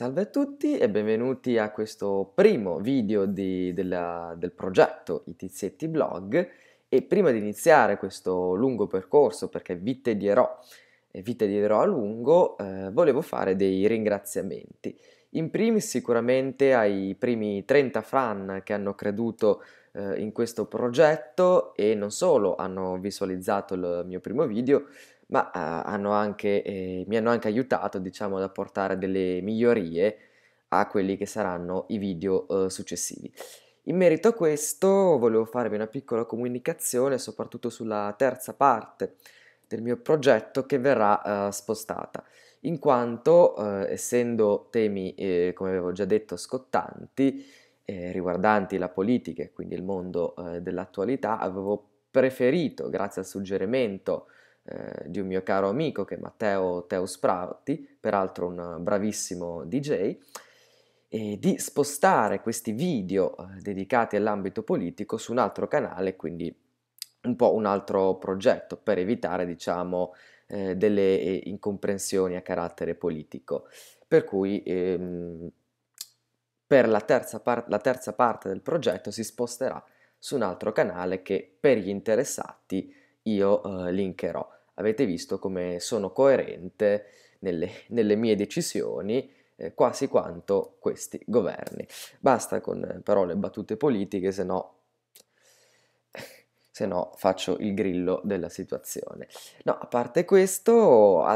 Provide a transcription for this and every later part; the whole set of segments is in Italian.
Salve a tutti e benvenuti a questo primo video di, della, del progetto I Tizieti Blog e prima di iniziare questo lungo percorso perché vi tedierò, e vi tedierò a lungo, eh, volevo fare dei ringraziamenti. In primis sicuramente ai primi 30 fan che hanno creduto eh, in questo progetto e non solo hanno visualizzato il mio primo video, ma ah, hanno anche, eh, mi hanno anche aiutato diciamo, ad apportare delle migliorie a quelli che saranno i video eh, successivi. In merito a questo volevo farvi una piccola comunicazione soprattutto sulla terza parte del mio progetto che verrà eh, spostata, in quanto eh, essendo temi, eh, come avevo già detto, scottanti, eh, riguardanti la politica e quindi il mondo dell'attualità, avevo preferito, grazie al suggerimento eh, di un mio caro amico che è Matteo Teo Spratti, peraltro un bravissimo DJ, e di spostare questi video eh, dedicati all'ambito politico su un altro canale, quindi un po' un altro progetto per evitare, diciamo, eh, delle eh, incomprensioni a carattere politico. Per cui ehm, per la terza, par- la terza parte del progetto si sposterà su un altro canale che per gli interessati io eh, linkerò avete visto come sono coerente nelle, nelle mie decisioni eh, quasi quanto questi governi. Basta con parole e battute politiche, se no se no faccio il grillo della situazione. No, a parte questo,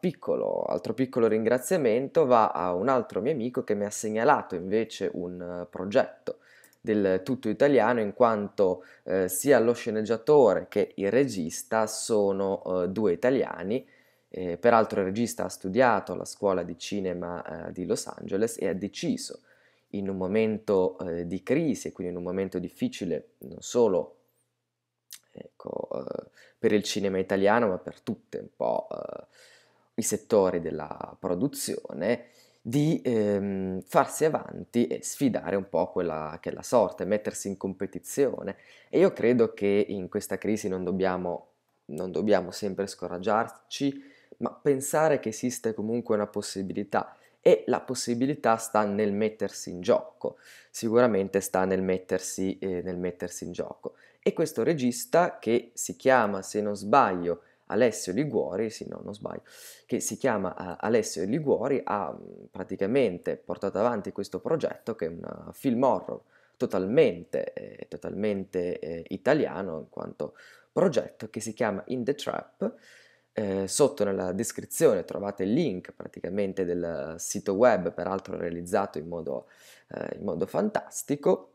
piccolo, altro piccolo ringraziamento va a un altro mio amico che mi ha segnalato invece un eh, progetto del tutto italiano in quanto eh, sia lo sceneggiatore che il regista sono eh, due italiani. Eh, peraltro il regista ha studiato alla scuola di cinema eh, di Los Angeles e ha deciso in un momento eh, di crisi quindi in un momento difficile non solo ecco, eh, per il cinema italiano ma per tutti un po' i settori della produzione di ehm, farsi avanti e sfidare un po' quella che è la sorte, mettersi in competizione. E io credo che in questa crisi non dobbiamo, non dobbiamo sempre scoraggiarci, ma pensare che esiste comunque una possibilità e la possibilità sta nel mettersi in gioco, sicuramente sta nel mettersi, eh, nel mettersi in gioco. E questo regista che si chiama, se non sbaglio, Alessio Liguori, sì no, non sbaglio, che si chiama eh, Alessio Liguori, ha mm, praticamente portato avanti questo progetto che è un eh, film horror totalmente, eh, totalmente eh, italiano in quanto progetto che si chiama In the Trap. Eh, sotto nella descrizione trovate il link praticamente del sito web, peraltro realizzato in modo, eh, in modo fantastico,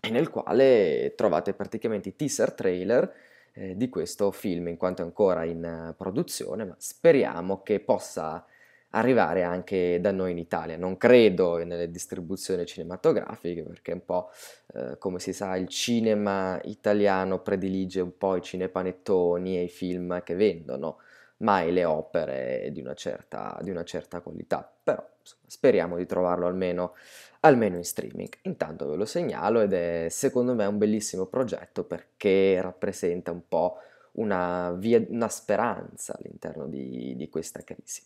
e nel quale trovate praticamente i teaser trailer eh, di questo film in quanto è ancora in eh, produzione, ma speriamo che possa arrivare anche da noi in Italia. Non credo nelle distribuzioni cinematografiche perché un po' eh, come si sa il cinema italiano predilige un po' i cinepanettoni e i film che vendono, mai le opere di una certa, di una certa qualità. Però insomma, speriamo di trovarlo almeno almeno in streaming. Intanto ve lo segnalo ed è secondo me un bellissimo progetto perché rappresenta un po' una, via, una speranza all'interno di, di questa crisi,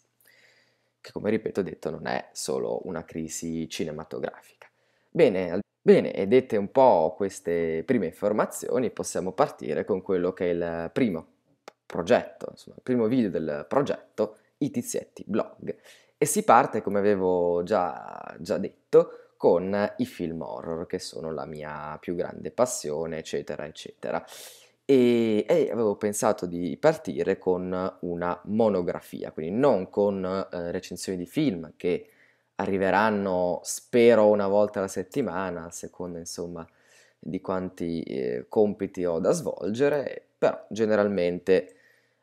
che come ripeto detto non è solo una crisi cinematografica. Bene, Bene, e dette un po' queste prime informazioni, possiamo partire con quello che è il primo progetto, insomma, il primo video del progetto I Tizietti Blog. E si parte, come avevo già, già detto, con i film horror che sono la mia più grande passione, eccetera, eccetera. E, e, avevo pensato di partire con una monografia, quindi non con eh, recensioni di film che arriveranno, spero, una volta alla settimana, a seconda insomma di quanti eh, compiti ho da svolgere, però generalmente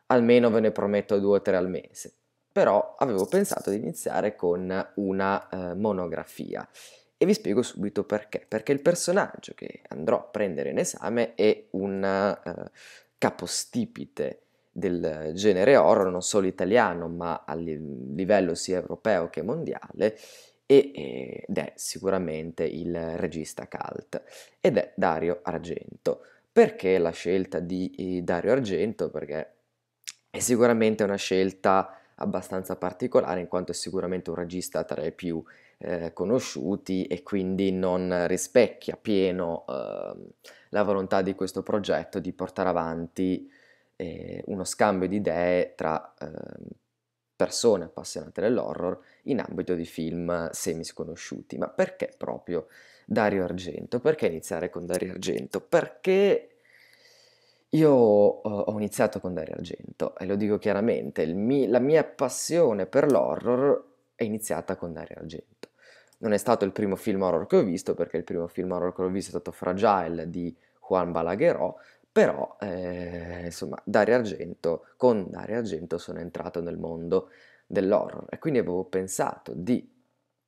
almeno ve ne prometto due o tre al mese. Però avevo pensato di iniziare con una eh, monografia e vi spiego subito perché. Perché il personaggio che andrò a prendere in esame è un eh, capostipite del genere horror, non solo italiano, ma a livello sia europeo che mondiale, ed è sicuramente il regista cult, ed è Dario Argento. Perché la scelta di eh, Dario Argento? Perché è sicuramente una scelta abbastanza particolare, in quanto è sicuramente un regista tra i più eh, conosciuti e quindi non rispecchia pieno eh, la volontà di questo progetto di portare avanti eh, uno scambio di idee tra ehm, persone appassionate dell'horror in ambito di film semi sconosciuti. Ma perché proprio Dario Argento? Perché iniziare con Dario Argento? Perché io ho iniziato con Dario Argento e lo dico chiaramente, mi- la mia passione per l'horror è iniziata con Dario Argento. Non è stato il primo film horror che ho visto, perché il primo film horror che ho visto è stato Fragile di Juan Balagueró, però eh, insomma Dario Argento, con Dario Argento sono entrato nel mondo dell'horror e quindi avevo pensato di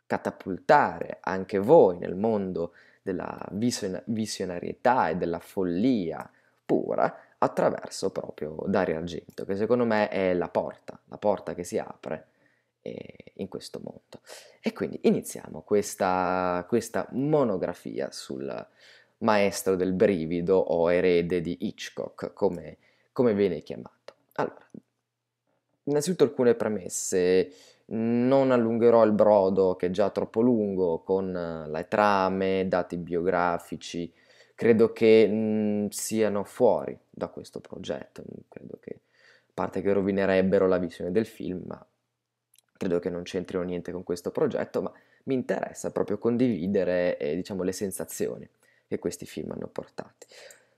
catapultare anche voi nel mondo della vision- visionarietà e della follia pura attraverso proprio Dario Argento, che secondo me è la porta, la porta che si apre in questo mondo. E quindi iniziamo questa, questa monografia sul maestro del brivido o erede di Hitchcock, come, come viene chiamato. Allora, innanzitutto alcune premesse. Non allungherò il brodo che è già troppo lungo con eh, le trame, dati biografici, credo che mh, mm, siano fuori da questo progetto, credo che a parte che rovinerebbero la visione del film, ma credo che non c'entrino niente con questo progetto, ma mi interessa proprio condividere eh, diciamo, le sensazioni che questi film hanno portato,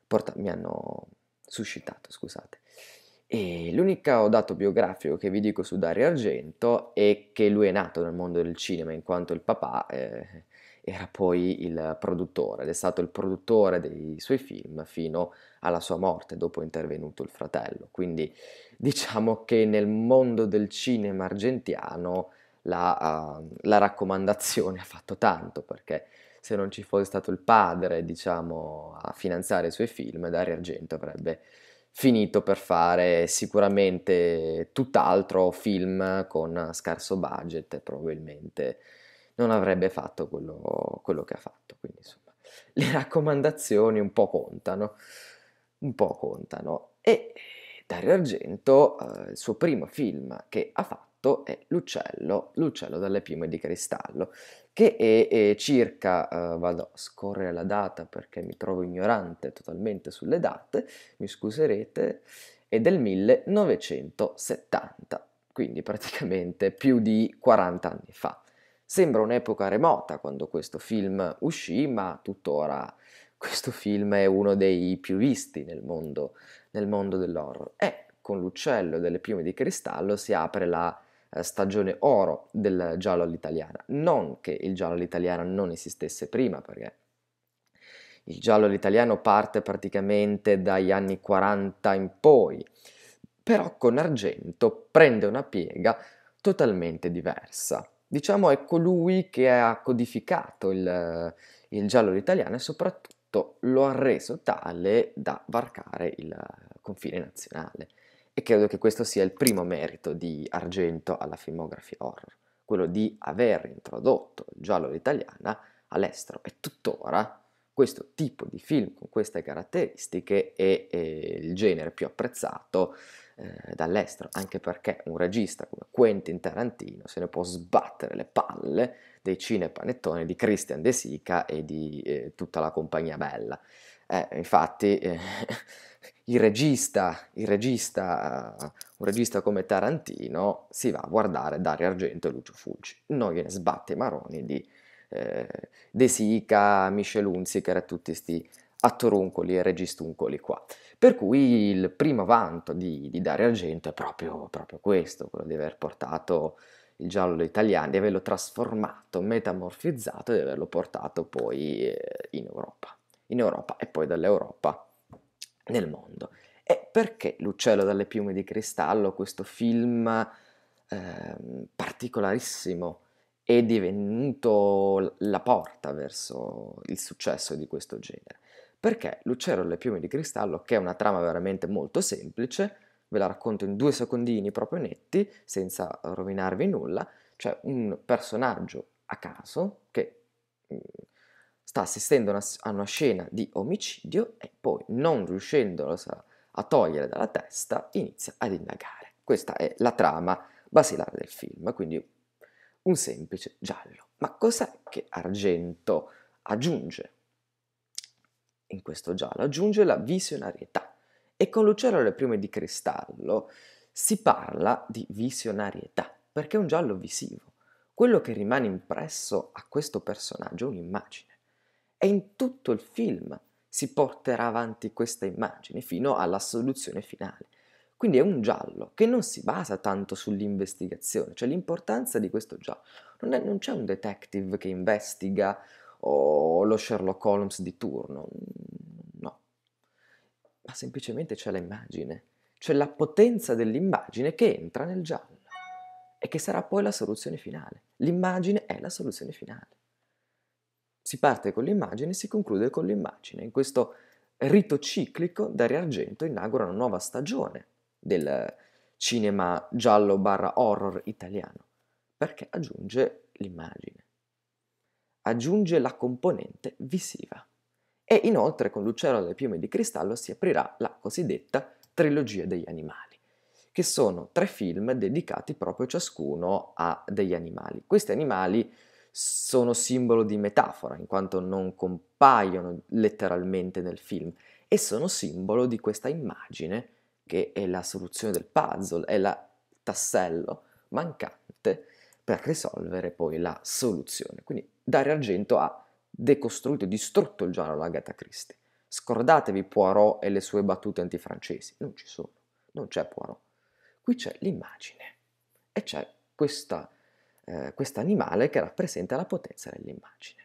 porta, mi hanno suscitato, scusate. E l'unico dato biografico che vi dico su Dario Argento è che lui è nato nel mondo del cinema in quanto il papà eh, era poi il produttore ed è stato il produttore dei suoi film fino alla sua morte dopo è intervenuto il fratello. Quindi diciamo che nel mondo del cinema argentino la, uh, la, raccomandazione ha fatto tanto, perché se non ci fosse stato il padre, diciamo, a finanziare i suoi film, Dario Argento avrebbe finito per fare sicuramente tutt'altro film con scarso budget, e probabilmente non avrebbe fatto quello, quello che ha fatto. Quindi, insomma, le raccomandazioni un po' contano, un po' contano. E Dario Argento, eh, il suo primo film che ha fatto è L'uccello, l'uccello dalle piume di cristallo, che è, è circa, eh, vado a scorrere la data perché mi trovo ignorante totalmente sulle date, mi scuserete, è del 1970, quindi praticamente più di 40 anni fa. Sembra un'epoca remota quando questo film uscì, ma tuttora questo film è uno dei più visti nel mondo nel mondo dell'horror. E con l'uccello delle piume di cristallo si apre la eh, stagione oro del giallo all'italiana. Non che il giallo all'italiana non esistesse prima, perché il giallo all'italiano parte praticamente dagli anni 40 in poi, però con Argento prende una piega totalmente diversa. Diciamo è colui che ha codificato il, eh, il giallo all'italiano e soprattutto fatto lo ha reso tale da varcare il confine nazionale. E credo che questo sia il primo merito di Argento alla filmografia horror, quello di aver introdotto il giallo all'italiana all'estero. E tuttora questo tipo di film con queste caratteristiche è, è il genere più apprezzato eh, dall'estero, anche perché un regista come Quentin Tarantino se ne può sbattere le palle dei cinepanettoni di Christian De Sica e di eh, tutta la compagnia bella. Eh, infatti eh, il regista, il regista un regista come Tarantino si va a guardare Dario Argento e Lucio Fulci, Noi gliene sbatte i maroni di eh, De Sica, Michel Hunziker e tutti questi attoruncoli e registuncoli qua. Per cui il primo vanto di, di Dario Argento è proprio, proprio questo, quello di aver portato il giallo italiano, di averlo trasformato, metamorfizzato e di averlo portato poi eh, in Europa. In Europa e poi dall'Europa nel mondo. E perché L'uccello dalle piume di cristallo, questo film eh, particolarissimo, è divenuto la porta verso il successo di questo genere? Perché L'uccello dalle piume di cristallo, che è una trama veramente molto semplice, ve la racconto in due secondini proprio netti, senza eh, rovinarvi nulla, cioè un personaggio a caso che mm, sta assistendo a una scena di omicidio e poi, non riuscendolo a togliere dalla testa, inizia ad indagare. Questa è la trama basilare del film, quindi un semplice giallo. Ma cos'è che Argento aggiunge in questo giallo? Aggiunge la visionarietà e con Lucero alle prime di cristallo si parla di visionarietà, perché è un giallo visivo. Quello che rimane impresso a questo personaggio è un'immagine. E in tutto il film si porterà avanti questa immagine fino alla soluzione finale. Quindi è un giallo che non si basa tanto sull'investigazione, cioè l'importanza di questo giallo. Non, è, non c'è un detective che investiga o lo Sherlock Holmes di turno, ma semplicemente c'è l'immagine, c'è cioè la potenza dell'immagine che entra nel giallo e che sarà poi la soluzione finale. L'immagine è la soluzione finale. Si parte con l'immagine e si conclude con l'immagine. In questo rito ciclico Dario Argento inaugura una nuova stagione del cinema giallo barra horror italiano, perché aggiunge l'immagine, aggiunge la componente visiva e inoltre con l'uccello delle piume di cristallo si aprirà la cosiddetta trilogia degli animali, che sono tre film dedicati proprio ciascuno a degli animali. Questi animali sono simbolo di metafora, in quanto non compaiono letteralmente nel film, e sono simbolo di questa immagine che è la soluzione del puzzle, è il tassello mancante per risolvere poi la soluzione. Quindi Dario Argento ha decostruito distrutto il giallo Agatha Christie. Scordatevi Poirot e le sue battute antifrancesi, non ci sono, non c'è Poirot. Qui c'è l'immagine e c'è questo eh, animale che rappresenta la potenza dell'immagine.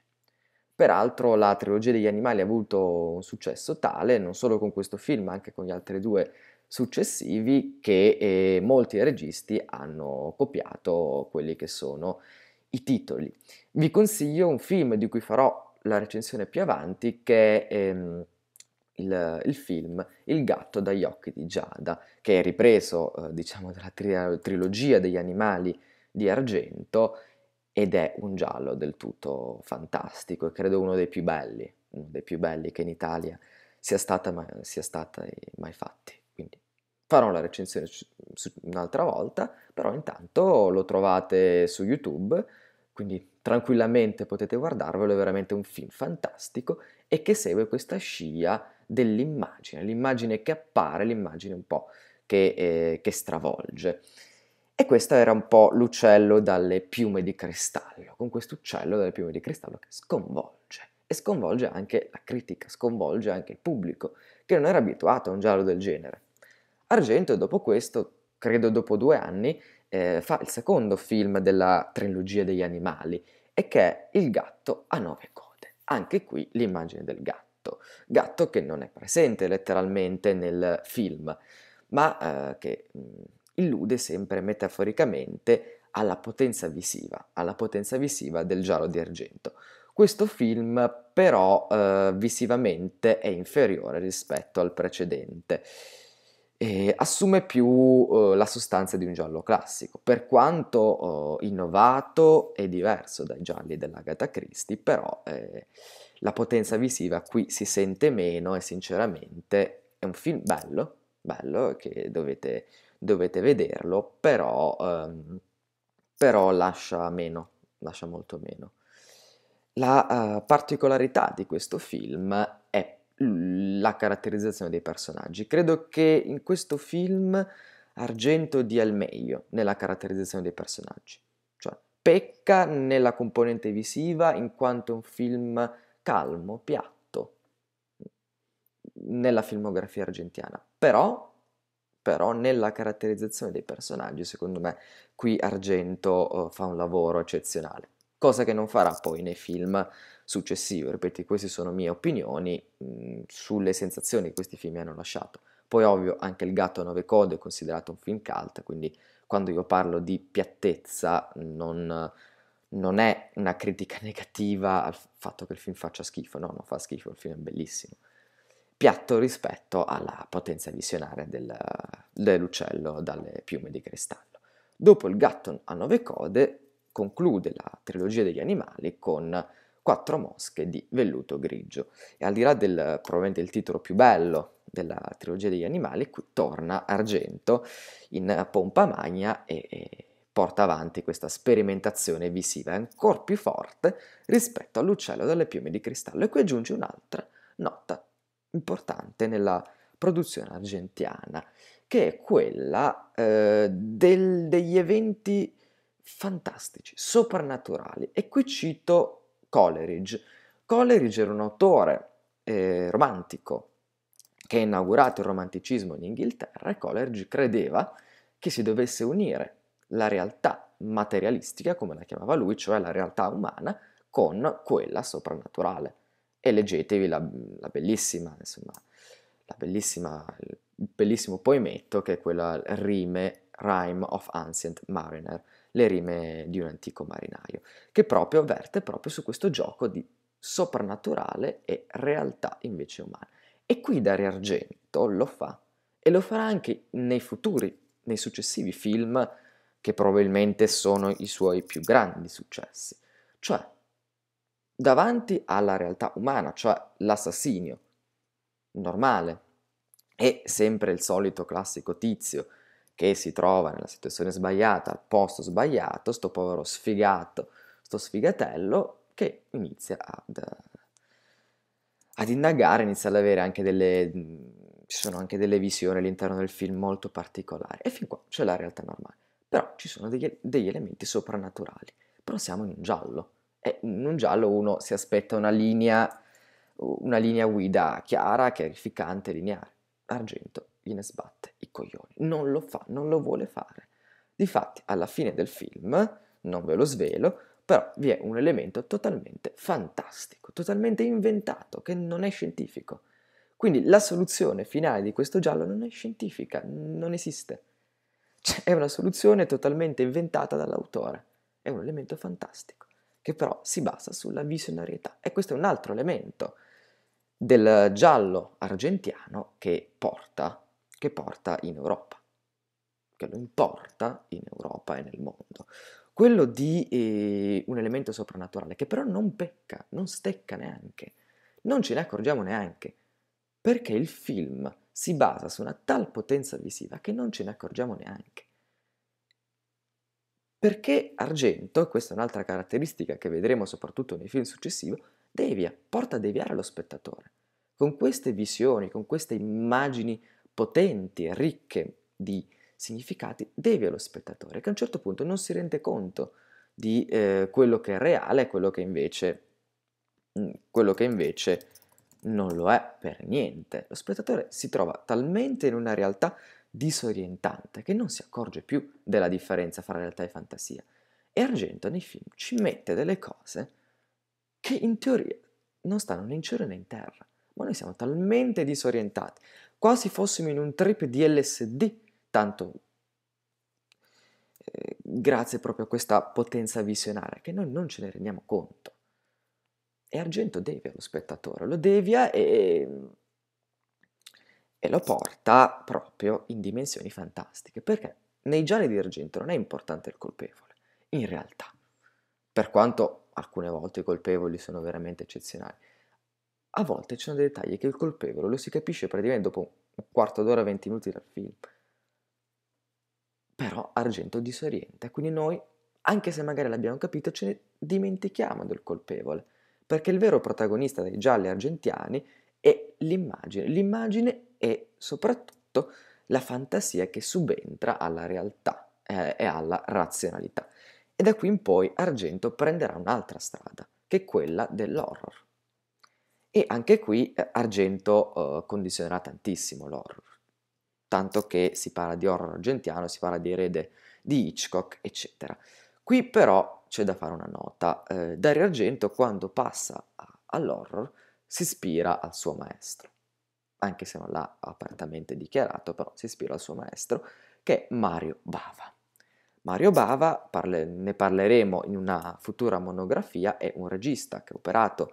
Peraltro la trilogia degli animali ha avuto un successo tale, non solo con questo film, ma anche con gli altri due successivi, che eh, molti registi hanno copiato quelli che sono i titoli. Vi consiglio un film di cui farò la recensione più avanti che è ehm, il, il, film Il gatto dagli occhi di Giada, che è ripreso eh, diciamo dalla tri- trilogia degli animali di Argento ed è un giallo del tutto fantastico e credo uno dei più belli, uno dei più belli che in Italia sia stata, ma- sia stata mai fatti. Farò la recensione un'altra volta, però intanto lo trovate su YouTube, quindi tranquillamente potete guardarvelo, è veramente un film fantastico e che segue questa scia dell'immagine, l'immagine che appare, l'immagine un po' che, eh, che stravolge. E questo era un po' l'uccello dalle piume di cristallo, con questo uccello dalle piume di cristallo che sconvolge e sconvolge anche la critica, sconvolge anche il pubblico che non era abituato a un giallo del genere. Argento dopo questo, credo dopo due anni, eh, fa il secondo film della trilogia degli animali e che è Il gatto a nove code. Anche qui l'immagine del gatto, gatto che non è presente letteralmente nel film, ma eh, che mh, mm, illude sempre metaforicamente alla potenza visiva, alla potenza visiva del giallo di argento. Questo film però eh, visivamente è inferiore rispetto al precedente eh, assume più eh, la sostanza di un giallo classico, per quanto eh, innovato e diverso dai gialli dell'Agatha Christie, però eh, la potenza visiva qui si sente meno e sinceramente è un film bello, bello che dovete, dovete vederlo, però, ehm, però lascia meno, lascia molto meno. La eh, particolarità di questo film è la caratterizzazione dei personaggi. Credo che in questo film Argento dia il meglio nella caratterizzazione dei personaggi, cioè pecca nella componente visiva in quanto un film calmo, piatto, nella filmografia argentina. Però, però nella caratterizzazione dei personaggi, secondo me, qui Argento uh, fa un lavoro eccezionale, cosa che non farà poi nei film successivo. Ripeto, queste sono mie opinioni mh, mm, sulle sensazioni che questi film mi hanno lasciato. Poi ovvio anche Il gatto a nove code è considerato un film cult, quindi quando io parlo di piattezza non, non è una critica negativa al fatto che il film faccia schifo, no, non fa schifo, il film è bellissimo. Piatto rispetto alla potenza visionaria del, dell'uccello dalle piume di cristallo. Dopo il gatto a nove code conclude la trilogia degli animali con quattro mosche di velluto grigio. E al di là del probabilmente il titolo più bello della trilogia degli animali, qui torna Argento in pompa magna e, e porta avanti questa sperimentazione visiva ancora più forte rispetto all'uccello dalle piume di cristallo. E qui aggiunge un'altra nota importante nella produzione argentiana, che è quella eh, del, degli eventi fantastici, soprannaturali. E qui cito Coleridge. Coleridge era un autore eh, romantico che ha inaugurato il romanticismo in Inghilterra e Coleridge credeva che si dovesse unire la realtà materialistica, come la chiamava lui, cioè la realtà umana, con quella soprannaturale. E leggetevi la, la bellissima, insomma, la bellissima, il bellissimo poemetto che è quello Rime, Rime of Ancient Mariner, le rime di un antico marinaio, che proprio avverte proprio su questo gioco di soprannaturale e realtà invece umana. E qui Dario Argento lo fa e lo farà anche nei futuri, nei successivi film che probabilmente sono i suoi più grandi successi. Cioè, davanti alla realtà umana, cioè l'assassinio normale, è sempre il solito classico tizio che si trova nella situazione sbagliata, al posto sbagliato, sto povero sfigato, sto sfigatello che inizia ad, ad indagare, inizia ad avere anche delle, ci sono anche delle visioni all'interno del film molto particolari e fin qua c'è la realtà normale, però ci sono degli, degli elementi soprannaturali, però siamo in un giallo e in un giallo uno si aspetta una linea, una linea guida chiara, chiarificante, lineare, argento gliene sbatte i coglioni. Non lo fa, non lo vuole fare. Difatti, alla fine del film, non ve lo svelo, però vi è un elemento totalmente fantastico, totalmente inventato, che non è scientifico. Quindi la soluzione finale di questo giallo non è scientifica, non esiste. Cioè, è una soluzione totalmente inventata dall'autore. È un elemento fantastico, che però si basa sulla visionarietà. E questo è un altro elemento del giallo argentiano che porta che porta in Europa, che lo importa in Europa e nel mondo. Quello di eh, un elemento soprannaturale che però non pecca, non stecca neanche, non ce ne accorgiamo neanche, perché il film si basa su una tal potenza visiva che non ce ne accorgiamo neanche. Perché Argento, questa è un'altra caratteristica che vedremo soprattutto nei film successivi, devia, porta a deviare lo spettatore. Con queste visioni, con queste immagini potenti e ricche di significati devi allo spettatore, che a un certo punto non si rende conto di eh, quello che è reale e quello che invece, mm, quello che invece non lo è per niente. Lo spettatore si trova talmente in una realtà disorientante che non si accorge più della differenza fra realtà e fantasia. E Argento nei film ci mette delle cose che in teoria non stanno né in cielo né in terra, ma noi siamo talmente disorientati quasi fossimo in un trip di LSD, tanto eh, grazie proprio a questa potenza visionaria che noi non ce ne rendiamo conto. E Argento devia lo spettatore, lo devia e, e lo porta proprio in dimensioni fantastiche, perché nei gialli di Argento non è importante il colpevole, in realtà, per quanto alcune volte i colpevoli sono veramente eccezionali a volte ci sono dei dettagli che il colpevole lo si capisce praticamente dopo un quarto d'ora, venti minuti dal film. Però Argento disorienta, quindi noi, anche se magari l'abbiamo capito, ce ne dimentichiamo del colpevole, perché il vero protagonista dei gialli argentiani è l'immagine, l'immagine e soprattutto la fantasia che subentra alla realtà eh, e alla razionalità. E da qui in poi Argento prenderà un'altra strada, che è quella dell'horror. E anche qui eh, Argento eh, condizionerà tantissimo l'horror, tanto che si parla di horror argentiano, si parla di erede di Hitchcock, eccetera. Qui però c'è da fare una nota, eh, Dario Argento quando passa a, all'horror si ispira al suo maestro, anche se non l'ha apertamente dichiarato, però si ispira al suo maestro, che è Mario Bava. Mario Bava, parle, ne parleremo in una futura monografia, è un regista che ha operato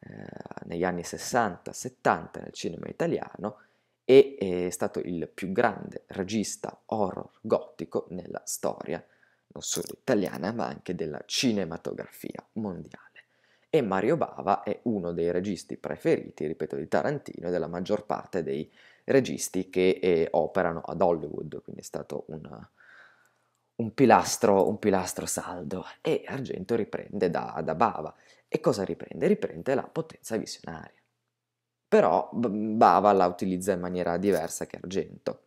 eh, negli anni 60-70 nel cinema italiano e eh, è stato il più grande regista horror gotico nella storia, non solo italiana, ma anche della cinematografia mondiale. E Mario Bava è uno dei registi preferiti, ripeto, di Tarantino e della maggior parte dei registi che eh, operano ad Hollywood, quindi è stato un, un, pilastro, un pilastro, saldo. E Argento riprende da, da Bava e cosa riprende? Riprende la potenza visionaria. Però Bava la utilizza in maniera diversa che Argento.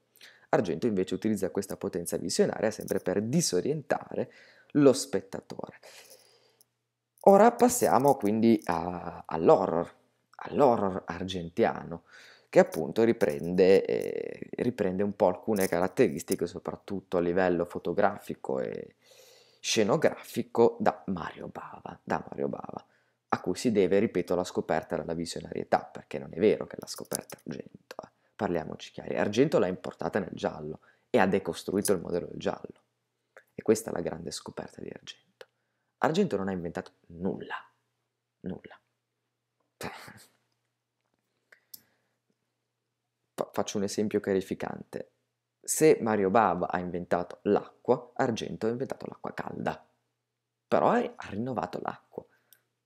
Argento invece utilizza questa potenza visionaria sempre per disorientare lo spettatore. Ora passiamo quindi a, all'horror, all'horror argentiano, che appunto riprende, eh, riprende, un po' alcune caratteristiche, soprattutto a livello fotografico e scenografico, da Mario Bava. Da Mario Bava a cui si deve, ripeto, la scoperta della visionarietà, perché non è vero che l'ha scoperta Argento, eh. parliamoci chiari, Argento l'ha importata nel giallo e ha decostruito il modello del giallo. E questa è la grande scoperta di Argento. Argento non ha inventato nulla, nulla. Cioè, faccio un esempio chiarificante. Se Mario Bava ha inventato l'acqua, Argento ha inventato l'acqua calda, però ha rinnovato l'acqua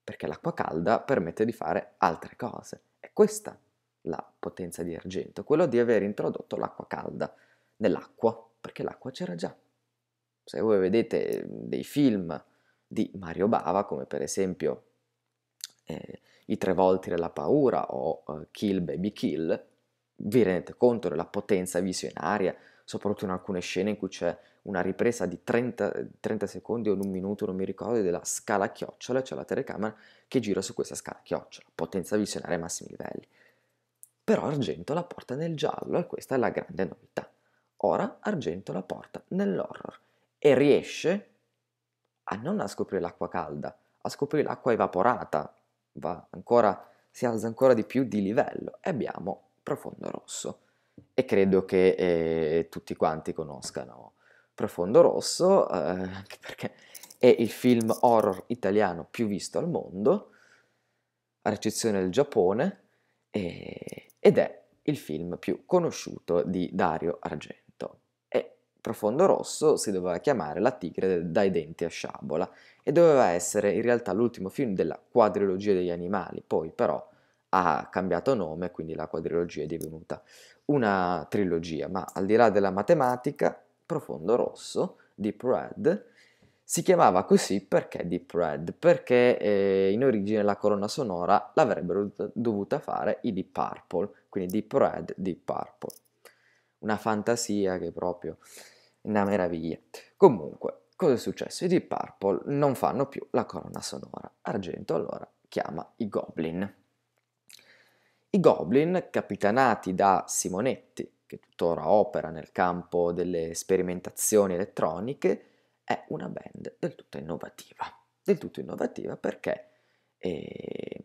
perché l'acqua calda permette di fare altre cose. È questa la potenza di Argento, quello di aver introdotto l'acqua calda nell'acqua, perché l'acqua c'era già. Se voi vedete dei film di Mario Bava, come per esempio eh, I tre volti della paura o eh, Kill Baby Kill, vi rendete conto della potenza visionaria, soprattutto in alcune scene in cui c'è una ripresa di 30, 30 secondi o un minuto, non mi ricordo, della scala chiocciola, cioè la telecamera che gira su questa scala chiocciola, potenza visionaria ai massimi livelli. Però Argento la porta nel giallo e questa è la grande novità. Ora Argento la porta nell'horror e riesce a non a scoprire l'acqua calda, a scoprire l'acqua evaporata, va ancora, si alza ancora di più di livello e abbiamo Profondo Rosso e credo che eh, tutti quanti conoscano Profondo Rosso, eh, anche eh, perché è il film horror italiano più visto al mondo, a eccezione del Giappone, eh, ed è il film più conosciuto di Dario Argento. E Profondo Rosso si doveva chiamare La tigre dai denti a sciabola e doveva essere in realtà l'ultimo film della quadrilogia degli animali, poi però ha cambiato nome, quindi la quadrilogia è divenuta una trilogia, ma al di là della matematica, Profondo Rosso, Deep Red, si chiamava così perché Deep Red, perché eh, in origine la colonna sonora l'avrebbero dovuta fare i Deep Purple, quindi Deep Red, Deep Purple. Una fantasia che è proprio una meraviglia. Comunque, cosa è successo? I Deep Purple non fanno più la colonna sonora. Argento allora chiama i Goblin. I Goblin, capitanati da Simonetti, che tuttora opera nel campo delle sperimentazioni elettroniche, è una band del tutto innovativa. Del tutto innovativa perché eh,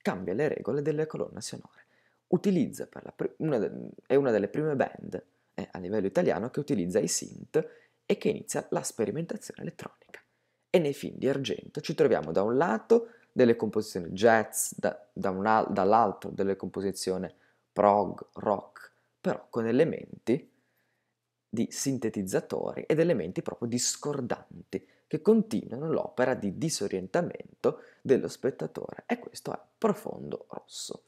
cambia le regole delle colonne sonore. Utilizza pr- una de- è una delle prime band eh, a livello italiano che utilizza i synth e che inizia la sperimentazione elettronica. E nei film di Argento ci troviamo da un lato delle composizioni jazz, da, da un, dall'altro delle composizioni prog, rock, però con elementi di sintetizzatori ed elementi proprio discordanti che continuano l'opera di disorientamento dello spettatore e questo è Profondo Rosso.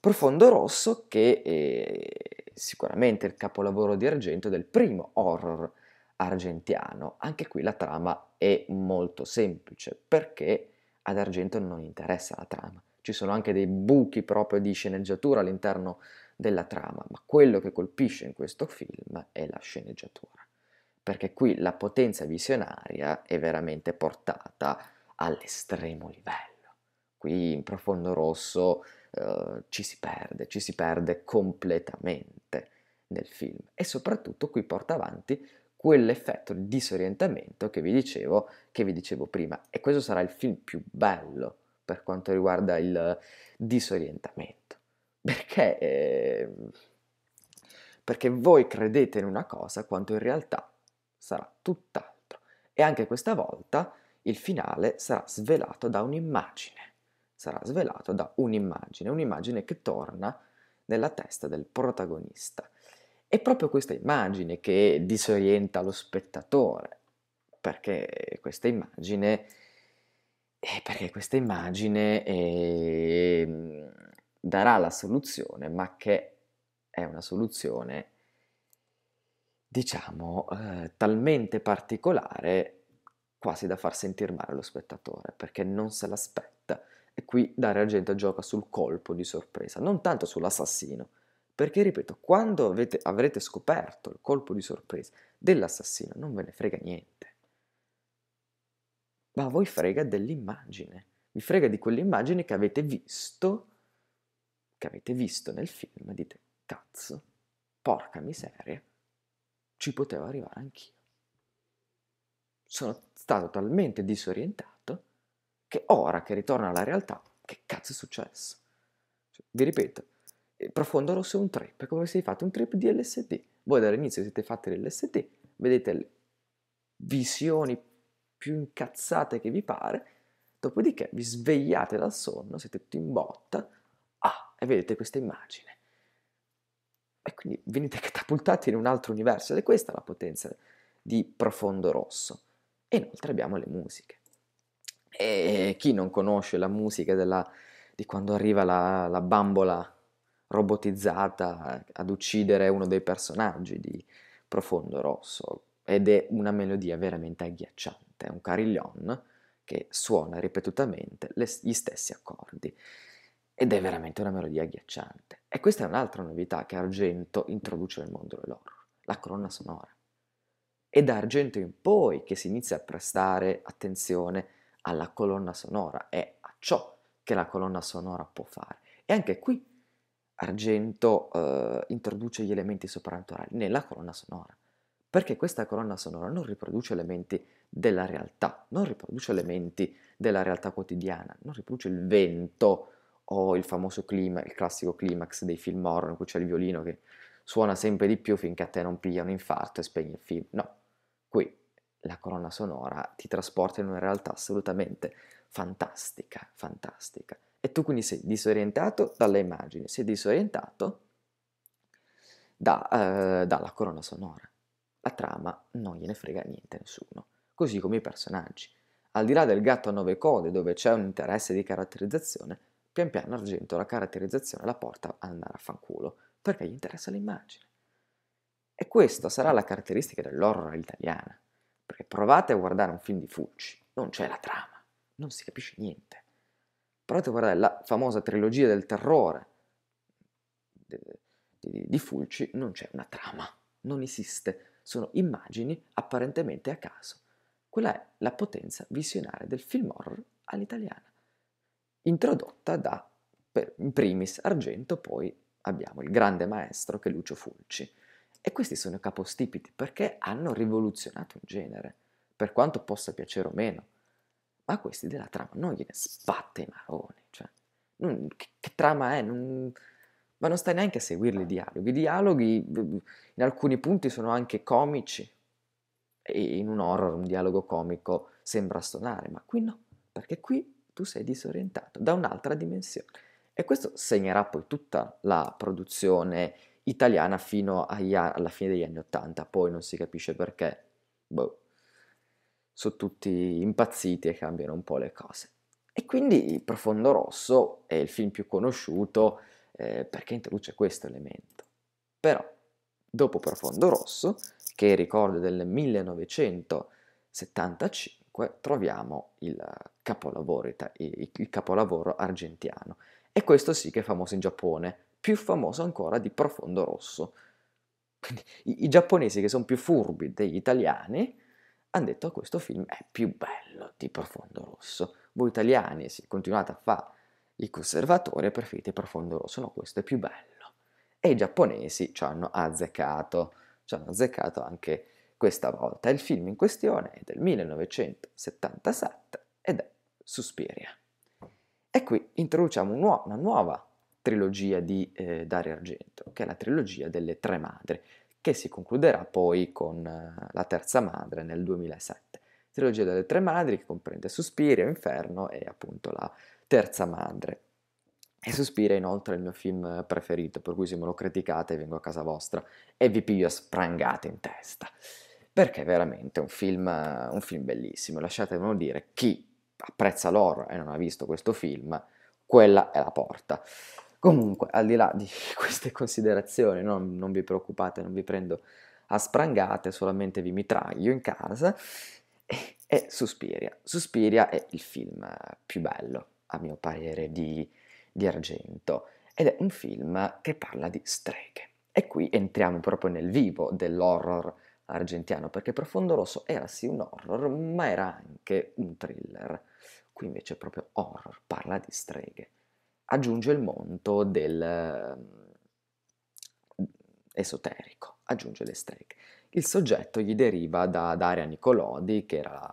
Profondo Rosso che è sicuramente il capolavoro di Argento del primo horror argentiano. Anche qui la trama è molto semplice perché ad Argento non interessa la trama. Ci sono anche dei buchi proprio di sceneggiatura all'interno della trama, ma quello che colpisce in questo film è la sceneggiatura, perché qui la potenza visionaria è veramente portata all'estremo livello. Qui in Profondo Rosso eh, ci si perde, ci si perde completamente nel film e soprattutto qui porta avanti quell'effetto di disorientamento che vi, dicevo, che vi dicevo prima. E questo sarà il film più bello per quanto riguarda il disorientamento. Perché, eh, perché voi credete in una cosa quando in realtà sarà tutt'altro. E anche questa volta il finale sarà svelato da un'immagine. Sarà svelato da un'immagine, un'immagine che torna nella testa del protagonista è proprio questa immagine che disorienta lo spettatore, perché questa immagine, eh, perché questa immagine eh, darà la soluzione, ma che è una soluzione, diciamo, eh, talmente particolare quasi da far sentire male lo spettatore, perché non se l'aspetta. E qui Dare Argento gioca sul colpo di sorpresa, non tanto sull'assassino, perché, ripeto, quando avete, avrete scoperto il colpo di sorpresa dell'assassino, non ve ne frega niente. Ma a voi frega dell'immagine. Vi frega di quell'immagine che avete visto, che avete visto nel film, dite, cazzo, porca miseria, ci potevo arrivare anch'io. Sono stato talmente disorientato che ora che ritorno alla realtà, che cazzo è successo? Cioè, vi ripeto, eh, profondo Rosso è un trip, è come se fate un trip di LSD. Voi dall'inizio siete fatti l'LSD, vedete le visioni più incazzate che vi pare, dopodiché vi svegliate dal sonno, siete tutti in botta, ah, e vedete questa immagine. E quindi venite catapultati in un altro universo ed è questa la potenza di Profondo Rosso. E inoltre abbiamo le musiche. E chi non conosce la musica della, di quando arriva la, la bambola robotizzata ad uccidere uno dei personaggi di Profondo Rosso ed è una melodia veramente agghiacciante, è un carillon che suona ripetutamente le, gli stessi accordi ed è veramente una melodia agghiacciante. E questa è un'altra novità che Argento introduce nel mondo dell'horror, la colonna sonora. È da Argento in poi che si inizia a prestare attenzione alla colonna sonora e a ciò che la colonna sonora può fare. E anche qui Argento eh, introduce gli elementi soprannaturali nella colonna sonora, perché questa colonna sonora non riproduce elementi della realtà, non riproduce elementi della realtà quotidiana, non riproduce il vento o il famoso clima, il classico climax dei film horror in cui c'è il violino che suona sempre di più finché a te non piglia un infarto e spegni il film. No, qui la colonna sonora ti trasporta in una realtà assolutamente fantastica, fantastica. E tu quindi sei disorientato dalle immagini, sei disorientato da, eh, dalla corona sonora. La trama non gliene frega niente a nessuno, così come i personaggi. Al di là del gatto a nove code, dove c'è un interesse di caratterizzazione, pian piano Argento la caratterizzazione la porta ad andare a fanculo, perché gli interessa l'immagine. E questa sarà la caratteristica dell'horror italiana, perché provate a guardare un film di Fucci, non c'è la trama, non si capisce niente. Provate a guardare la famosa trilogia del terrore di Fulci, non c'è una trama, non esiste, sono immagini apparentemente a caso. Quella è la potenza visionaria del film horror all'italiana, introdotta da, per, in primis, Argento, poi abbiamo il grande maestro che è Lucio Fulci. E questi sono i capostipiti perché hanno rivoluzionato un genere, per quanto possa piacere o meno ma questi della trama non gliene sbatte i maroni, cioè, non, che, che, trama è? Non, ma non stai neanche a seguirli i dialoghi. I dialoghi in alcuni punti sono anche comici, e in un horror un dialogo comico sembra stonare, ma qui no, perché qui tu sei disorientato da un'altra dimensione. E questo segnerà poi tutta la produzione italiana fino agli, alla fine degli anni Ottanta, poi non si capisce perché. Boh sono tutti impazziti e cambiano un po' le cose. E quindi Profondo Rosso è il film più conosciuto eh, perché introduce questo elemento. Però, dopo Profondo Rosso, che ricordo del 1975, troviamo il capolavoro, il capolavoro argentiano. E questo sì che è famoso in Giappone, più famoso ancora di Profondo Rosso. Quindi i, i giapponesi che sono più furbi degli italiani hanno detto che ah, questo film è più bello di Profondo Rosso. Voi italiani, se continuate a fare i conservatori, preferite Profondo Rosso, no, questo è più bello. E i giapponesi ci hanno azzeccato, ci hanno azzeccato anche questa volta. Il film in questione è del 1977 ed è Suspiria. E qui introduciamo una nuova trilogia di eh, Dario Argento, che è la trilogia delle tre madri, che si concluderà poi con eh, la terza madre nel 2007. Trilogia delle tre madri che comprende Suspiria, Inferno e appunto la terza madre. E è inoltre il mio film preferito, per cui se me lo criticate vengo a casa vostra e vi piglio a sprangate in testa. Perché è veramente è un film, un film bellissimo. Lasciatemelo dire, chi apprezza l'horror e non ha visto questo film, quella è la porta. Comunque, al di là di queste considerazioni, no, non vi preoccupate, non vi prendo a sprangate, solamente vi mitraglio in casa. E, e Suspiria. Suspiria è il film più bello, a mio parere, di, di Argento. Ed è un film che parla di streghe. E qui entriamo proprio nel vivo dell'horror argentiano, perché Profondo Rosso era sì un horror, ma era anche un thriller. Qui invece è proprio horror, parla di streghe aggiunge il mondo del ehm, esoterico, aggiunge le streghe. Il soggetto gli deriva da Daria Nicolodi, che era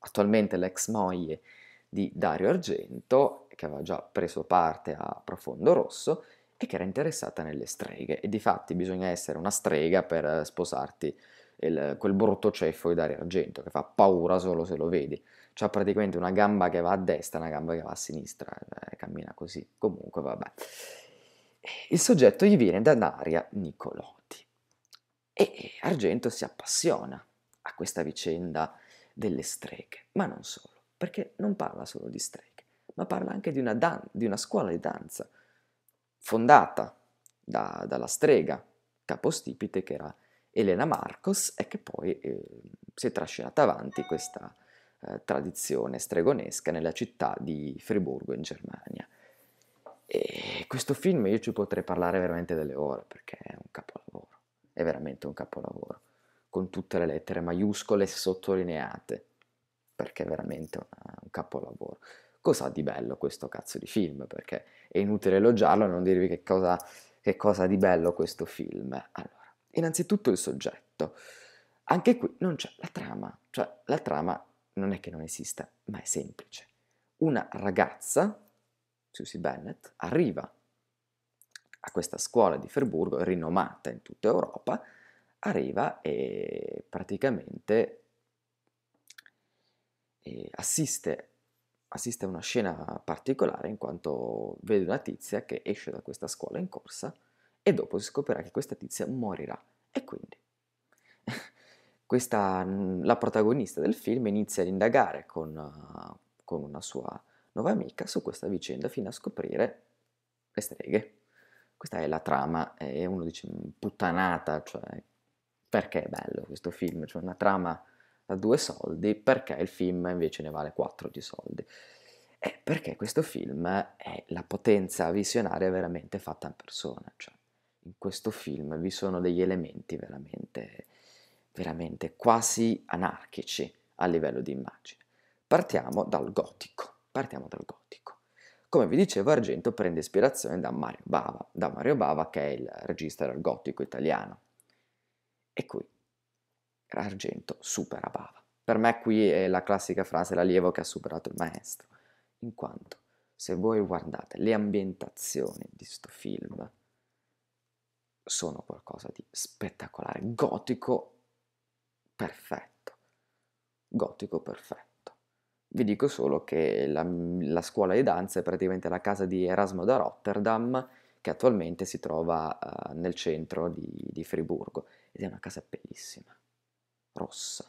attualmente l'ex moglie di Dario Argento, che aveva già preso parte a Profondo Rosso e che era interessata nelle streghe. E di fatti bisogna essere una strega per sposarti il, quel brutto ceffo di Dario Argento che fa paura solo se lo vedi. C'ha praticamente una gamba che va a destra e una gamba che va a sinistra, eh, cammina così. Comunque, vabbè. Il soggetto gli viene da Daria Nicolotti e Argento si appassiona a questa vicenda delle streghe, ma non solo, perché non parla solo di streghe, ma parla anche di una, dan- di una scuola di danza fondata da, dalla strega capostipite che era Elena Marcos e che poi eh, si è trascinata avanti questa eh, tradizione stregonesca nella città di Friburgo in Germania. E questo film io ci potrei parlare veramente delle ore perché è un capolavoro, è veramente un capolavoro, con tutte le lettere maiuscole sottolineate, perché è veramente una, un capolavoro. Cosa di bello questo cazzo di film? Perché è inutile elogiarlo e non dirvi che cosa, che cosa di bello questo film. Allora, Innanzitutto il soggetto. Anche qui non c'è la trama, cioè la trama non è che non esista, ma è semplice. Una ragazza, Susie Bennett, arriva a questa scuola di Ferburgo, rinomata in tutta Europa, arriva e praticamente eh, assiste, assiste a una scena particolare in quanto vede una tizia che esce da questa scuola in corsa e dopo si scoprirà che questa tizia morirà. E quindi questa, mhmm, la protagonista del film inizia ad indagare con, uh, con una sua nuova amica su questa vicenda fino a scoprire le streghe. Questa è la trama e uno dice mm, puttanata, cioè perché è bello questo film, cioè una trama da due soldi, perché il film invece ne vale quattro di soldi. Eh, perché questo film è la potenza visionaria veramente fatta in persona. Cioè, in questo film vi sono degli elementi veramente, veramente quasi anarchici a livello di immagine. Partiamo dal gotico, partiamo dal gotico. Come vi dicevo, Argento prende ispirazione da Mario Bava, da Mario Bava che è il regista del gotico italiano. E qui Argento supera Bava. Per me qui è la classica frase l'allievo che ha superato il maestro, in quanto se voi guardate le ambientazioni di questo film, sono qualcosa di spettacolare, gotico perfetto, gotico perfetto. Vi dico solo che la, la scuola di danza è praticamente la casa di Erasmo da Rotterdam, che attualmente si trova uh, nel centro di, di Friburgo ed è una casa bellissima, rossa,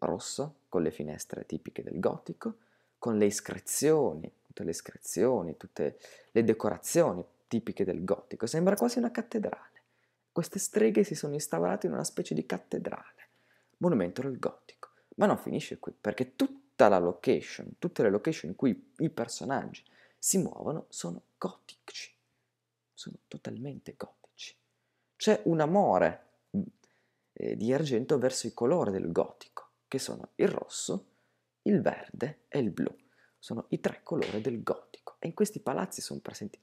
rossa con le finestre tipiche del gotico, con le iscrizioni, tutte le iscrizioni, tutte le decorazioni tipiche del gotico, sembra quasi una cattedrale. Queste streghe si sono instaurate in una specie di cattedrale, monumento del gotico. Ma non finisce qui, perché tutta la location, tutte le location in cui i personaggi si muovono sono gotici, sono totalmente gotici. C'è un amore mm, eh, di argento verso i colori del gotico, che sono il rosso, il verde e il blu. Sono i tre colori del gotico e in questi palazzi sono presenti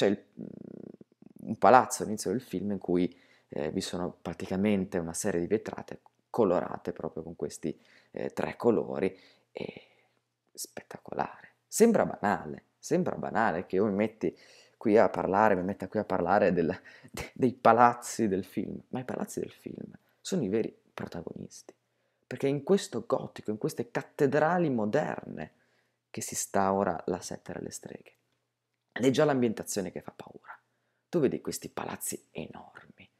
c'è cioè, il, mm, un palazzo all'inizio del film in cui eh, vi sono praticamente una serie di vetrate colorate proprio con questi eh, tre colori e spettacolare. Sembra banale, sembra banale che io mi metti qui a parlare, mi metta qui a parlare del, de, dei palazzi del film, ma i palazzi del film sono i veri protagonisti, perché è in questo gotico, in queste cattedrali moderne che si sta ora la setta delle streghe è già l'ambientazione che fa paura. Tu vedi questi palazzi enormi,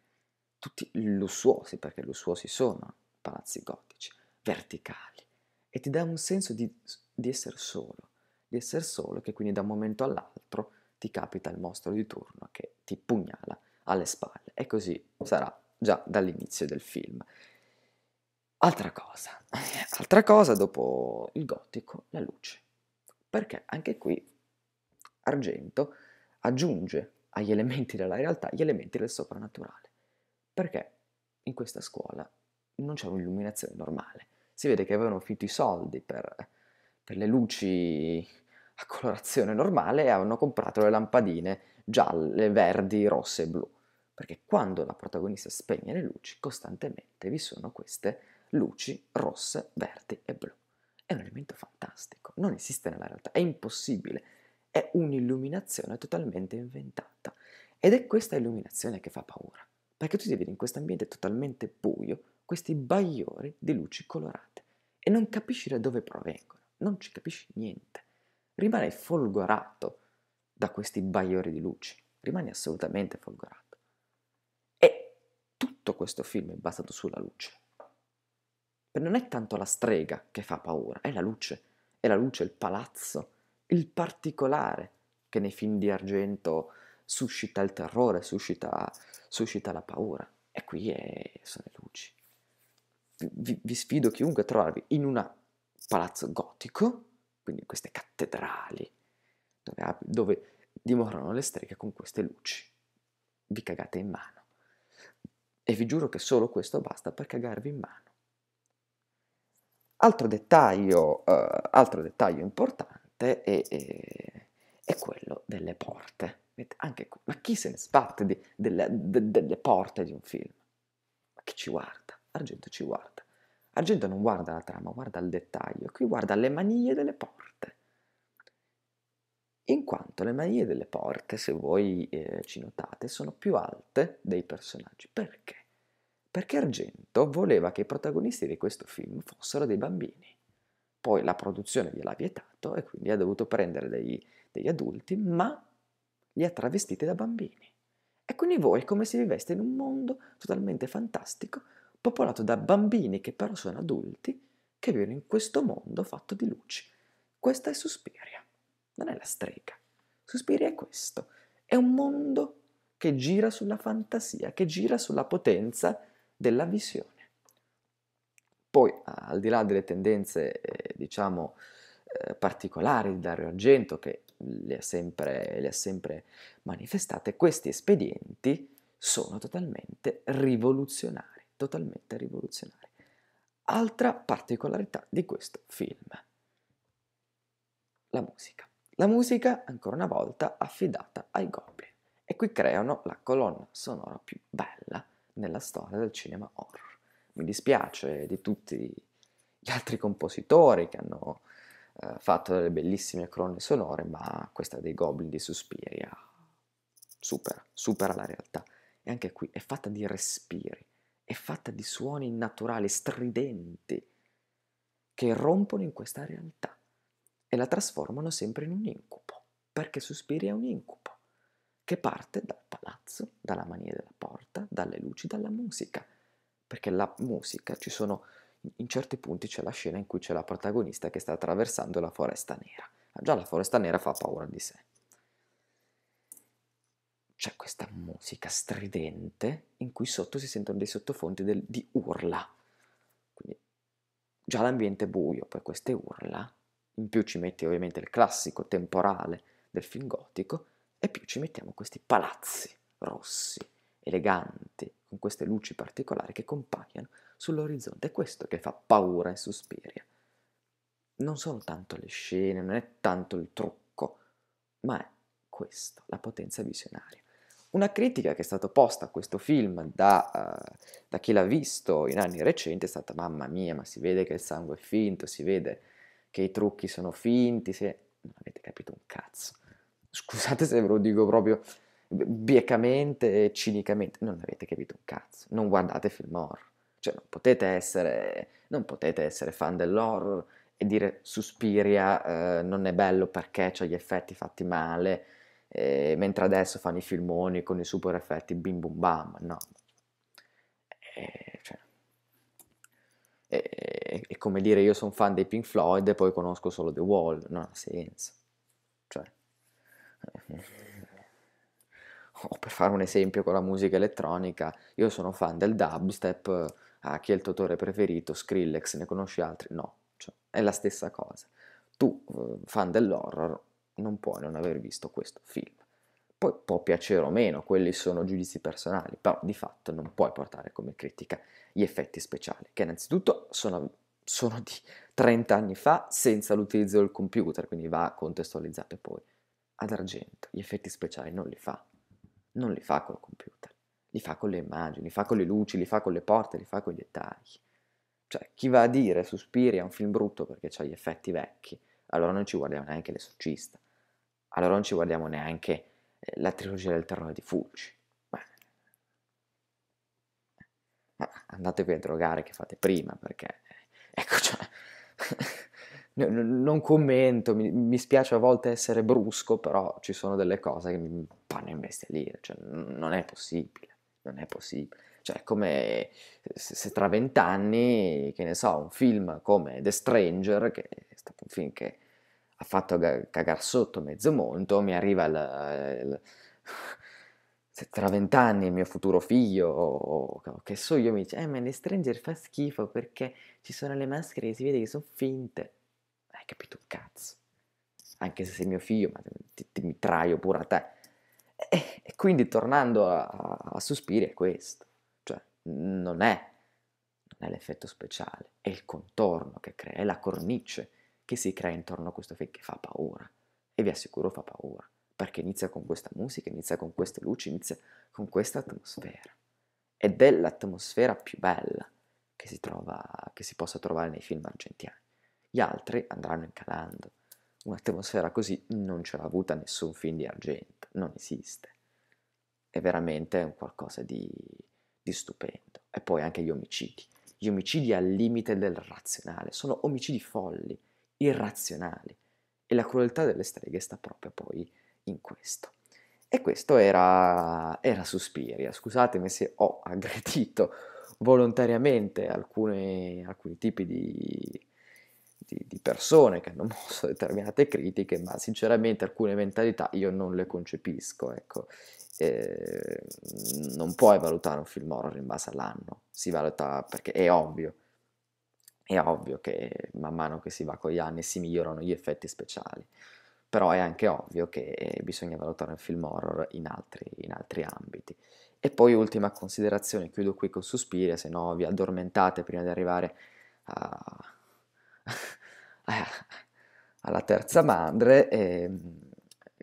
tutti lussuosi, perché lussuosi sono palazzi gotici, verticali, e ti dà un senso di, di essere solo, di essere solo che quindi da un momento all'altro ti capita il mostro di turno che ti pugnala alle spalle e così sarà già dall'inizio del film. Altra cosa, altra cosa dopo il gotico, la luce. Perché anche qui argento, aggiunge agli elementi della realtà gli elementi del soprannaturale. Perché in questa scuola non c'è un'illuminazione normale. Si vede che avevano finito i soldi per, per le luci a colorazione normale e avevano comprato le lampadine gialle, verdi, rosse e blu. Perché quando la protagonista spegne le luci, costantemente vi sono queste luci rosse, verdi e blu. È un elemento fantastico, non esiste nella realtà, è impossibile è un'illuminazione totalmente inventata. Ed è questa illuminazione che fa paura, perché tu ti vedi in questo ambiente totalmente buio, questi bagliori di luci colorate, e non capisci da dove provengono, non ci capisci niente. Rimani folgorato da questi bagliori di luci, rimani assolutamente folgorato. E tutto questo film è basato sulla luce. Per non è tanto la strega che fa paura, è la luce, è la luce, il palazzo, il particolare che nei film di Argento suscita il terrore, suscita, suscita la paura. E qui è, sono le luci. Vi, vi sfido chiunque a trovarvi in un palazzo gotico, quindi queste cattedrali, dove, dove dimorano le streghe con queste luci. Vi cagate in mano. E vi giuro che solo questo basta per cagarvi in mano. Altro dettaglio, eh, altro dettaglio importante parte è, è, è quello delle porte. Anche, ma chi se ne sbatte di, delle, de, delle porte di un film? Ma chi ci guarda? Argento ci guarda. Argento non guarda la trama, guarda il dettaglio. Qui guarda le maniglie delle porte. In quanto le maniglie delle porte, se voi eh, ci notate, sono più alte dei personaggi. Perché? Perché Argento voleva che i protagonisti di questo film fossero dei bambini poi la produzione gliel'ha vietato e quindi ha dovuto prendere dei, degli adulti, ma li ha travestiti da bambini. E quindi voi come si riveste in un mondo totalmente fantastico, popolato da bambini che però sono adulti, che vivono in questo mondo fatto di luci. Questa è Suspiria, non è la strega. Suspiria è questo, è un mondo che gira sulla fantasia, che gira sulla potenza della visione. Poi, al di là delle tendenze, eh, diciamo, eh, particolari di Dario Argento, che le ha, sempre, le ha sempre manifestate, questi espedienti sono totalmente rivoluzionari, totalmente rivoluzionari. Altra particolarità di questo film, la musica. La musica, ancora una volta, affidata ai Goblin, e qui creano la colonna sonora più bella nella storia del cinema horror mi dispiace di tutti gli altri compositori che hanno eh, fatto delle bellissime colonne sonore, ma questa dei Goblin di Suspiria supera, supera la realtà. E anche qui è fatta di respiri, è fatta di suoni naturali, stridenti, che rompono in questa realtà e la trasformano sempre in un incubo, perché Suspiria è un incubo, che parte dal palazzo, dalla mania della porta, dalle luci, dalla musica perché la musica, ci sono, in certi punti c'è la scena in cui c'è la protagonista che sta attraversando la foresta nera. Ah, già la foresta nera fa paura di sé. C'è questa musica stridente in cui sotto si sentono dei sottofondi del, di urla. Quindi già l'ambiente è buio per queste urla. In più ci metti ovviamente il classico temporale del film gotico e più ci mettiamo questi palazzi rossi eleganti, con queste luci particolari che compaiono sull'orizzonte. È questo che fa paura e Suspiria. Non sono tanto le scene, non è tanto il trucco, ma è questo, la potenza visionaria. Una critica che è stata posta a questo film da, uh, da chi l'ha visto in anni recenti è stata mamma mia, ma si vede che il sangue è finto, si vede che i trucchi sono finti, se... non avete capito un cazzo. Scusate se ve lo dico proprio biecamente e cinicamente, non avete capito un cazzo, non guardate film horror. Cioè, non potete essere, non potete essere fan dell'horror e dire Suspiria eh, non è bello perché ha gli effetti fatti male, eh, mentre adesso fanno i filmoni con i super effetti bim bum bam, no. E, cioè, e, e come dire io sono fan dei Pink Floyd e poi conosco solo The Wall, non ha senso. Cioè... o oh, per fare un esempio con la musica elettronica, io sono fan del dubstep, ah, chi è il tuo autore preferito, Skrillex, ne conosci altri? No, cioè, è la stessa cosa. Tu, eh, fan dell'horror, non puoi non aver visto questo film. Poi può piacere o meno, quelli sono giudizi personali, però di fatto non puoi portare come critica gli effetti speciali, che innanzitutto sono, sono di 30 anni fa senza l'utilizzo del computer, quindi va contestualizzato poi. Ad Argento gli effetti speciali non li fa, non li fa col computer, li fa con le immagini, li fa con le luci, li fa con le porte, li fa con i dettagli. Cioè, chi va a dire su è un film brutto perché ha gli effetti vecchi, allora non ci guardiamo neanche l'esorcista, allora non ci guardiamo neanche eh, la trilogia del terrore di Fulci. andatevi a drogare che fate prima perché, eh, ecco, cioè... non commento, mi, mi spiace a volte essere brusco, però ci sono delle cose che mi, vanno a imbestialire, cioè, non è possibile, non è possibile. Cioè, come se tra vent'anni, che ne so, un film come The Stranger, che è stato un film che ha fatto cagare sotto mezzo mondo, mi arriva il, il se tra vent'anni il mio futuro figlio o, o, che so io mi dice eh ma The Stranger fa schifo perché ci sono le maschere e si vede che sono finte hai capito un cazzo anche se sei mio figlio ma ti, ti, mi traio pure a te e quindi tornando a, a Suspiri è questo, cioè non è, non è l'effetto speciale, è il contorno che crea, è la cornice che si crea intorno a questo film che fa paura e vi assicuro fa paura, perché inizia con questa musica, inizia con queste luci, inizia con questa atmosfera ed è l'atmosfera più bella che si, trova, che si possa trovare nei film argentiani. Gli altri andranno incalando, un'atmosfera così non ce l'ha avuta nessun film di argento non esiste. È veramente un qualcosa di, di stupendo. E poi anche gli omicidi. Gli omicidi al limite del razionale, sono omicidi folli, irrazionali. E la crueltà delle streghe sta proprio poi in questo. E questo era, era Suspiria. Scusatemi se ho aggredito volontariamente alcune, alcuni tipi di, di, di persone che hanno mosso determinate critiche, ma sinceramente alcune mentalità io non le concepisco, ecco. Eh, non puoi valutare un film horror in base all'anno, si valuta perché è ovvio, è ovvio che man mano che si va con gli anni si migliorano gli effetti speciali, però è anche ovvio che bisogna valutare un film horror in altri, in altri ambiti. E poi ultima considerazione, chiudo qui con sospiri, se no vi addormentate prima di arrivare a... Eh, alla terza mandre e ehm,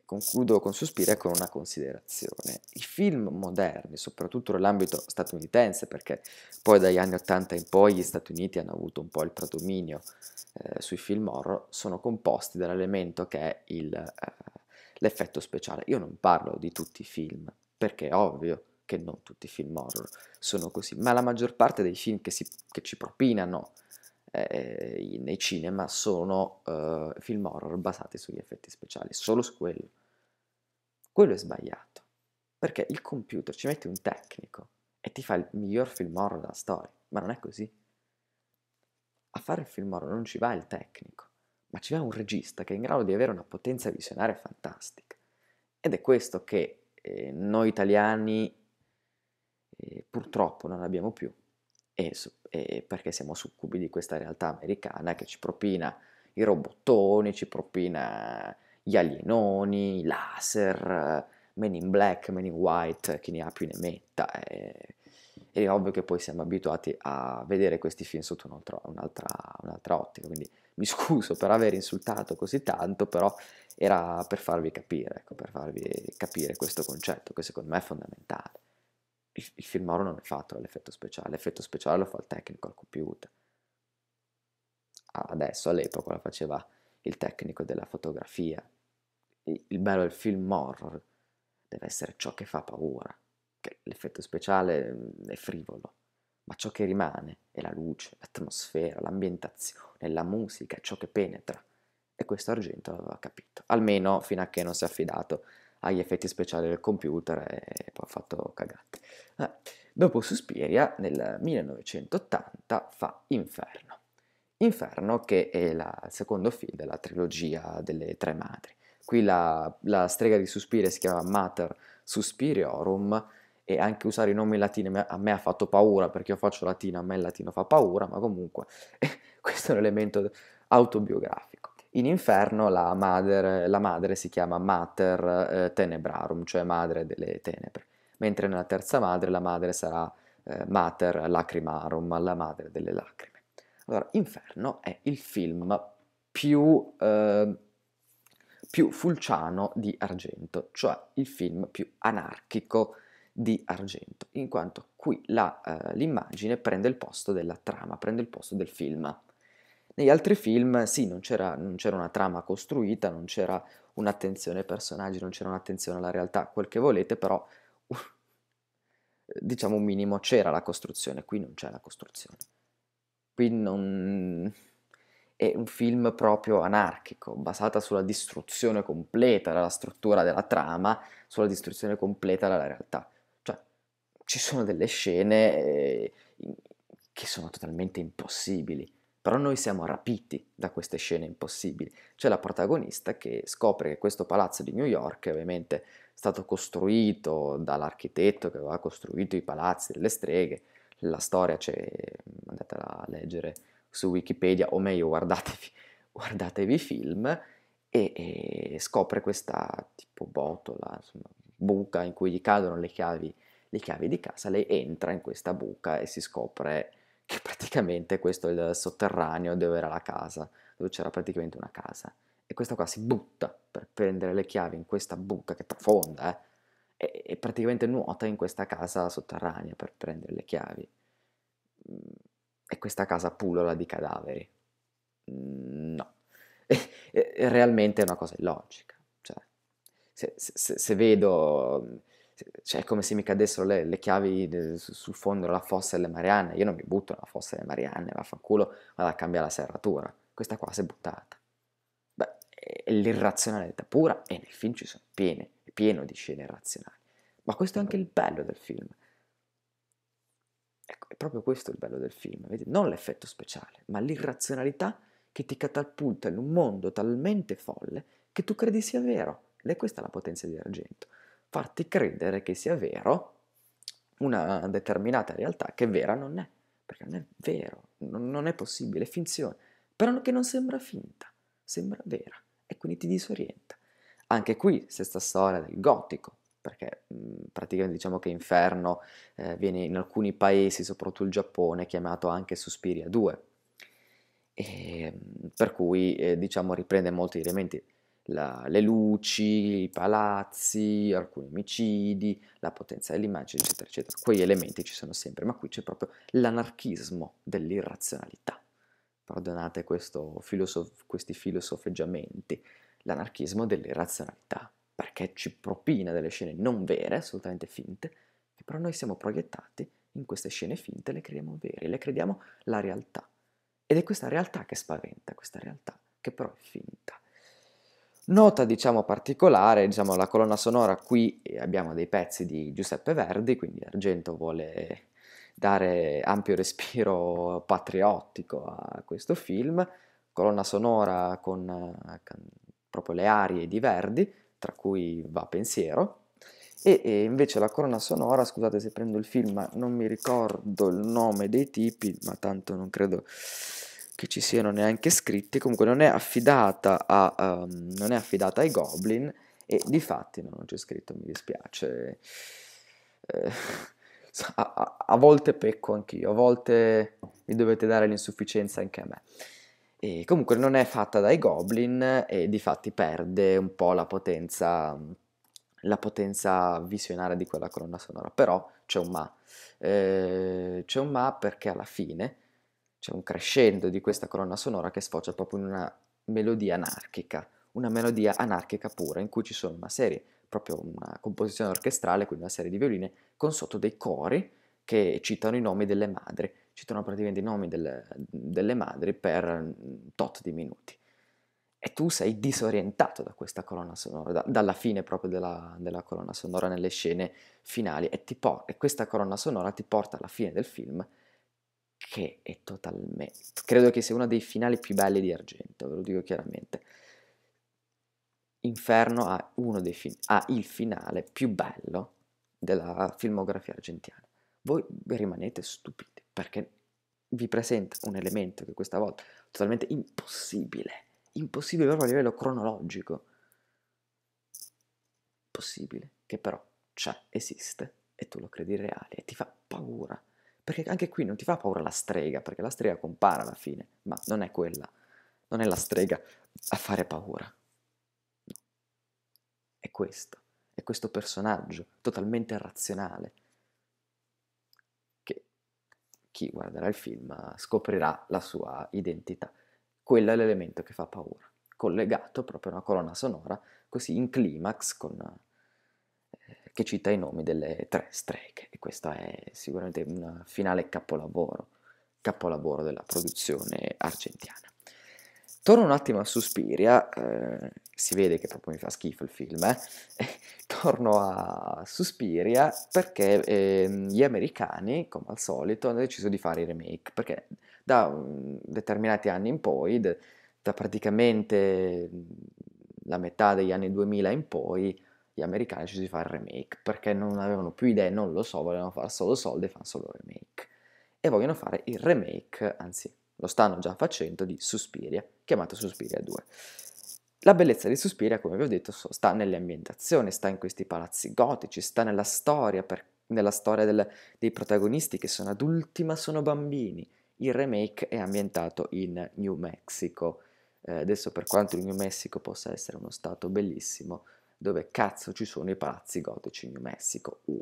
concludo con sospiro e con una considerazione. I film moderni, soprattutto nell'ambito statunitense, perché poi dagli anni 80 in poi gli Stati Uniti hanno avuto un po' il predominio eh, sui film horror, sono composti dall'elemento che è il, eh, l'effetto speciale. Io non parlo di tutti i film, perché è ovvio che non tutti i film horror sono così, ma la maggior parte dei film che, si, che ci propinano eh, nei cinema sono eh, film horror basati sugli effetti speciali, solo su quello. Quello è sbagliato, perché il computer ci mette un tecnico e ti fa il miglior film horror della storia, ma non è così. A fare il film horror non ci va il tecnico, ma ci va un regista che è in grado di avere una potenza visionaria fantastica. Ed è questo che eh, noi italiani eh, purtroppo non abbiamo più e, e perché siamo succubi di questa realtà americana che ci propina i robottoni, ci propina gli alienoni, i laser, men in black, men in white, chi ne ha più ne metta. E, eh. è ovvio che poi siamo abituati a vedere questi film sotto un'altra, un'altra, un'altra ottica, quindi mi scuso per aver insultato così tanto, però era per farvi capire, ecco, per farvi capire questo concetto che secondo me è fondamentale il, il filmato non è fatto dall'effetto speciale, l'effetto speciale lo fa il tecnico al computer. Adesso all'epoca lo faceva il tecnico della fotografia. Il, il bello del film horror deve essere ciò che fa paura, che l'effetto speciale mm, è frivolo, ma ciò che rimane è la luce, l'atmosfera, l'ambientazione, la musica, ciò che penetra. E questo Argento l'aveva capito, almeno fino a che non si è affidato agli effetti speciali del computer e poi ha fatto cagate. Eh. Dopo Suspiria, nel 1980, fa Inferno. Inferno che è la, il secondo film della trilogia delle Tre Madri. Qui la, la strega di Suspiria si chiama Mater Suspiriorum e anche usare i nomi latini a me ha fatto paura perché io faccio latino, a me il latino fa paura, ma comunque questo è un elemento autobiografico. In inferno la, mader, la madre, si chiama Mater eh, Tenebrarum, cioè madre delle tenebre, mentre nella terza madre la madre sarà eh, Mater Lacrimarum, la madre delle lacrime. Allora, Inferno è il film più, eh, più fulciano di Argento, cioè il film più anarchico di Argento, in quanto qui eh, l'immagine prende il posto della trama, prende il posto del film. Negli altri film sì, non c'era, non c'era una trama costruita, non c'era un'attenzione ai personaggi, non c'era un'attenzione alla realtà, quel che volete, però uff, diciamo un minimo c'era la costruzione, qui non c'è la costruzione. Qui non... è un film proprio anarchico, basata sulla distruzione completa della struttura della trama, sulla distruzione completa della realtà. Cioè, ci sono delle scene eh, che sono totalmente impossibili però noi siamo rapiti da queste scene impossibili. C'è la protagonista che scopre che questo palazzo di New York è ovviamente stato costruito dall'architetto che aveva costruito i palazzi delle streghe. La storia c'è, andatela a leggere su Wikipedia, o meglio guardatevi, guardatevi i film e, e, scopre questa tipo botola, insomma, buca in cui gli cadono le chiavi, le chiavi di casa, lei entra in questa buca e si scopre che praticamente questo è il sotterraneo dove era la casa, dove c'era praticamente una casa. E questa qua si butta per prendere le chiavi in questa buca che è profonda, eh, e, e praticamente nuota in questa casa sotterranea per prendere le chiavi. Mm, e questa casa pullola di cadaveri. Mm, no, e, e, realmente è una cosa illogica. Cioè, se, se, se vedo cioè è come se mi cadessero le, le chiavi de, sul fondo della fossa delle Marianne, io non mi butto nella fossa delle Marianne, vaffanculo, vado a cambiare la serratura, questa qua si è buttata. Beh, è l'irrazionalità pura e nei film ci sono piene, è pieno di scene irrazionali, ma questo è anche il bello del film. Ecco, è proprio questo il bello del film, vedi? non l'effetto speciale, ma l'irrazionalità che ti catapulta in un mondo talmente folle che tu credi sia vero. Ed è questa la potenza di Argento farti credere che sia vero una determinata realtà che vera non è, perché non è vero, non, non è possibile, è finzione, però che non sembra finta, sembra vera e quindi ti disorienta. Anche qui stessa storia del gotico, perché mh, mm, praticamente diciamo che Inferno eh, viene in alcuni paesi, soprattutto il Giappone, chiamato anche Suspiria 2, e, ehm, per cui eh, diciamo riprende molti elementi la, le luci, i palazzi, alcuni omicidi, la potenza dell'immagine, eccetera, eccetera. Quei elementi ci sono sempre, ma qui c'è proprio l'anarchismo dell'irrazionalità. Perdonate filosof- questi filosofeggiamenti. L'anarchismo dell'irrazionalità, perché ci propina delle scene non vere, assolutamente finte, che però noi siamo proiettati in queste scene finte, le crediamo vere, le crediamo la realtà. Ed è questa realtà che spaventa, questa realtà che però è finta Nota diciamo particolare, diciamo la colonna sonora, qui eh, abbiamo dei pezzi di Giuseppe Verdi, quindi Argento vuole dare ampio respiro patriottico a questo film, colonna sonora con, eh, con proprio le arie di Verdi, tra cui va pensiero, e, e, invece la colonna sonora, scusate se prendo il film, ma non mi ricordo il nome dei tipi, ma tanto non credo che ci siano neanche scritti, comunque non è affidata, a, um, non è affidata ai goblin e di fatti no, non c'è scritto, mi dispiace. Eh, a, a, a, volte pecco anch'io, a volte mi dovete dare l'insufficienza anche a me. E comunque non è fatta dai goblin e di fatti perde un po' la potenza, la potenza visionaria di quella colonna sonora, però c'è un ma. Eh, c'è un ma perché alla fine c'è un crescendo di questa colonna sonora che sfocia proprio in una melodia anarchica, una melodia anarchica pura in cui ci sono una serie, proprio una composizione orchestrale, quindi una serie di violine, con sotto dei cori che citano i nomi delle madri, citano praticamente i nomi del, delle madri per mm, tot di minuti. E tu sei disorientato da questa colonna sonora, da, dalla fine proprio della, della, colonna sonora nelle scene finali, e, por- e questa colonna sonora ti porta alla fine del film che è totalmente... Credo che sia uno dei finali più belli di Argento, ve lo dico chiaramente. Inferno ha, fin- ha il finale più bello della filmografia argentina. Voi rimanete stupiti perché vi presenta un elemento che questa volta è totalmente impossibile, impossibile proprio a livello cronologico, possibile, che però c'è, esiste e tu lo credi reale e ti fa paura. Perché anche qui non ti fa paura la strega, perché la strega compare alla fine, ma non è quella, non è la strega a fare paura. No. È questo, è questo personaggio totalmente razionale che chi guarderà il film scoprirà la sua identità. Quello è l'elemento che fa paura, collegato proprio a una colonna sonora, così in climax con che cita i nomi delle tre streghe e questa è sicuramente un finale capolavoro, capolavoro della produzione argentina. Torno un attimo a Suspiria, eh, si vede che proprio mi fa schifo il film, eh? torno a Suspiria perché eh, gli americani, come al solito, hanno deciso di fare i remake, perché da um, determinati anni in poi, da praticamente la metà degli anni 2000 in poi, gli americani ci si fa il remake perché non avevano più idee, non lo so, volevano fare solo soldi e fanno solo remake. E vogliono fare il remake, anzi lo stanno già facendo, di Suspiria, chiamato Suspiria 2. La bellezza di Suspiria, come vi ho detto, sta nelle ambientazioni, sta in questi palazzi gotici, sta nella storia, per, nella storia del, dei protagonisti che sono adulti ma sono bambini. Il remake è ambientato in New Mexico. Eh, adesso per quanto il New Mexico possa essere uno stato bellissimo, dove cazzo ci sono i palazzi gotici in New Mexico? 1.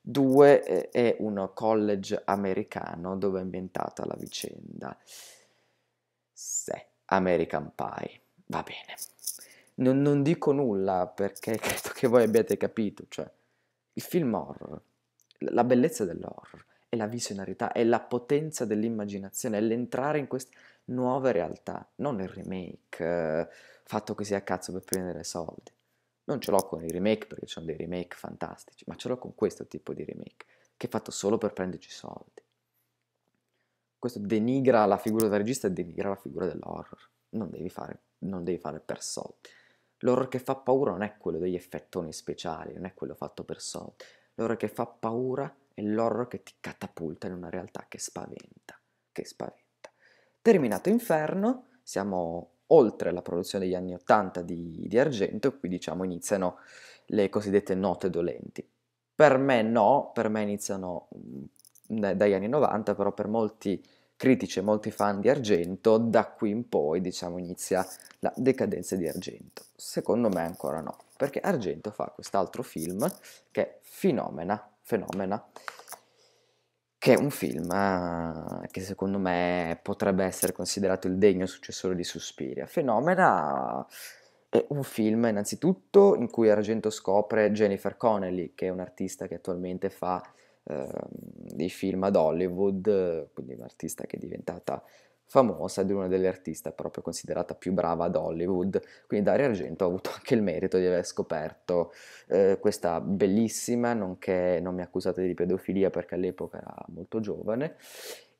2 eh, è un college americano dove è ambientata la vicenda. Se, American Pie, va bene. Non, non dico nulla perché credo che voi abbiate capito, cioè il film horror, la bellezza dell'horror è la visionarità, è la potenza dell'immaginazione, è l'entrare in queste nuove realtà, non il remake eh, fatto così a cazzo per prendere soldi. Non ce l'ho con i remake perché ci sono dei remake fantastici, ma ce l'ho con questo tipo di remake, che è fatto solo per prenderci soldi. Questo denigra la figura del regista e denigra la figura dell'horror. Non devi fare, non devi fare per soldi. L'horror che fa paura non è quello degli effettoni speciali, non è quello fatto per soldi. L'horror che fa paura è l'horror che ti catapulta in una realtà che spaventa, che spaventa. Terminato Inferno, siamo oltre la produzione degli anni 80 di, di argento, qui diciamo iniziano le cosiddette note dolenti. Per me no, per me iniziano mm, dagli anni 90, però per molti critici e molti fan di argento, da qui in poi diciamo inizia la decadenza di argento. Secondo me ancora no, perché argento fa quest'altro film che è Fenomena, Fenomena che è un film eh, che secondo me potrebbe essere considerato il degno successore di Suspiria. Fenomena è un film innanzitutto in cui Argento scopre Jennifer Connelly, che è un'artista che attualmente fa eh, dei film ad Hollywood, quindi un'artista che è diventata famosa di una delle artiste proprio considerata più brava ad Hollywood, quindi Dario Argento ha avuto anche il merito di aver scoperto eh, questa bellissima, nonché non mi accusate di pedofilia perché all'epoca era molto giovane,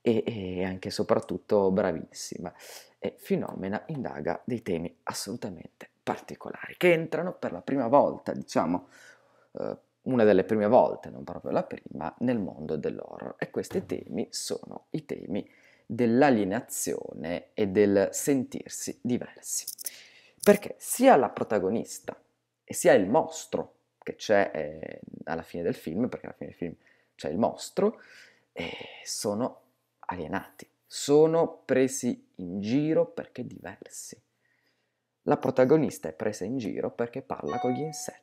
e, e anche e soprattutto bravissima. E Fenomena indaga dei temi assolutamente particolari, che entrano per la prima volta, diciamo, eh, una delle prime volte, non proprio la prima, nel mondo dell'horror. E questi temi sono i temi dell'alienazione e del sentirsi diversi. Perché sia la protagonista e sia il mostro che c'è eh, alla fine del film, perché alla fine del film c'è il mostro, eh, sono alienati, sono presi in giro perché diversi. La protagonista è presa in giro perché parla con gli insetti.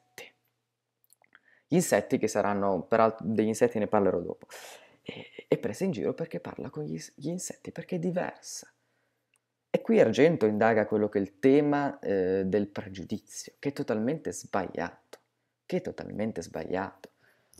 Gli insetti che saranno, peraltro degli insetti ne parlerò dopo è, e presa in giro perché parla con gli, gli, insetti, perché è diversa. E qui Argento indaga quello che è il tema eh, del pregiudizio, che è totalmente sbagliato, che è totalmente sbagliato.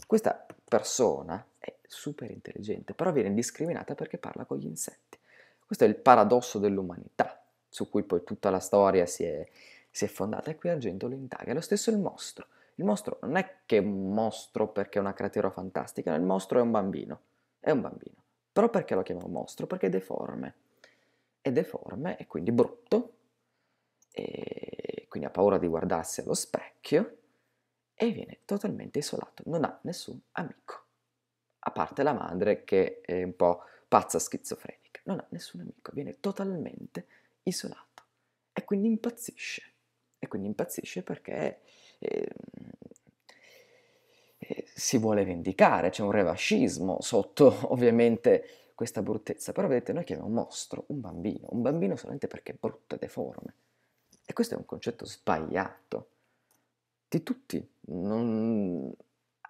Questa persona è super intelligente, però viene discriminata perché parla con gli insetti. Questo è il paradosso dell'umanità, su cui poi tutta la storia si è, si è fondata, e qui Argento lo indaga. È lo stesso il mostro. Il mostro non è che è un mostro perché è una creatura fantastica, il mostro è un bambino è un bambino. Però perché lo chiamano mostro? Perché è deforme. È deforme e quindi brutto, e quindi ha paura di guardarsi allo specchio e viene totalmente isolato, non ha nessun amico, a parte la madre che è un po' pazza schizofrenica, non ha nessun amico, viene totalmente isolato e quindi impazzisce, e quindi impazzisce perché eh, si vuole vendicare, c'è un revascismo sotto ovviamente questa bruttezza, però vedete noi chiamiamo mostro un bambino, un bambino solamente perché è brutto e deforme. E questo è un concetto sbagliato di tutti, non...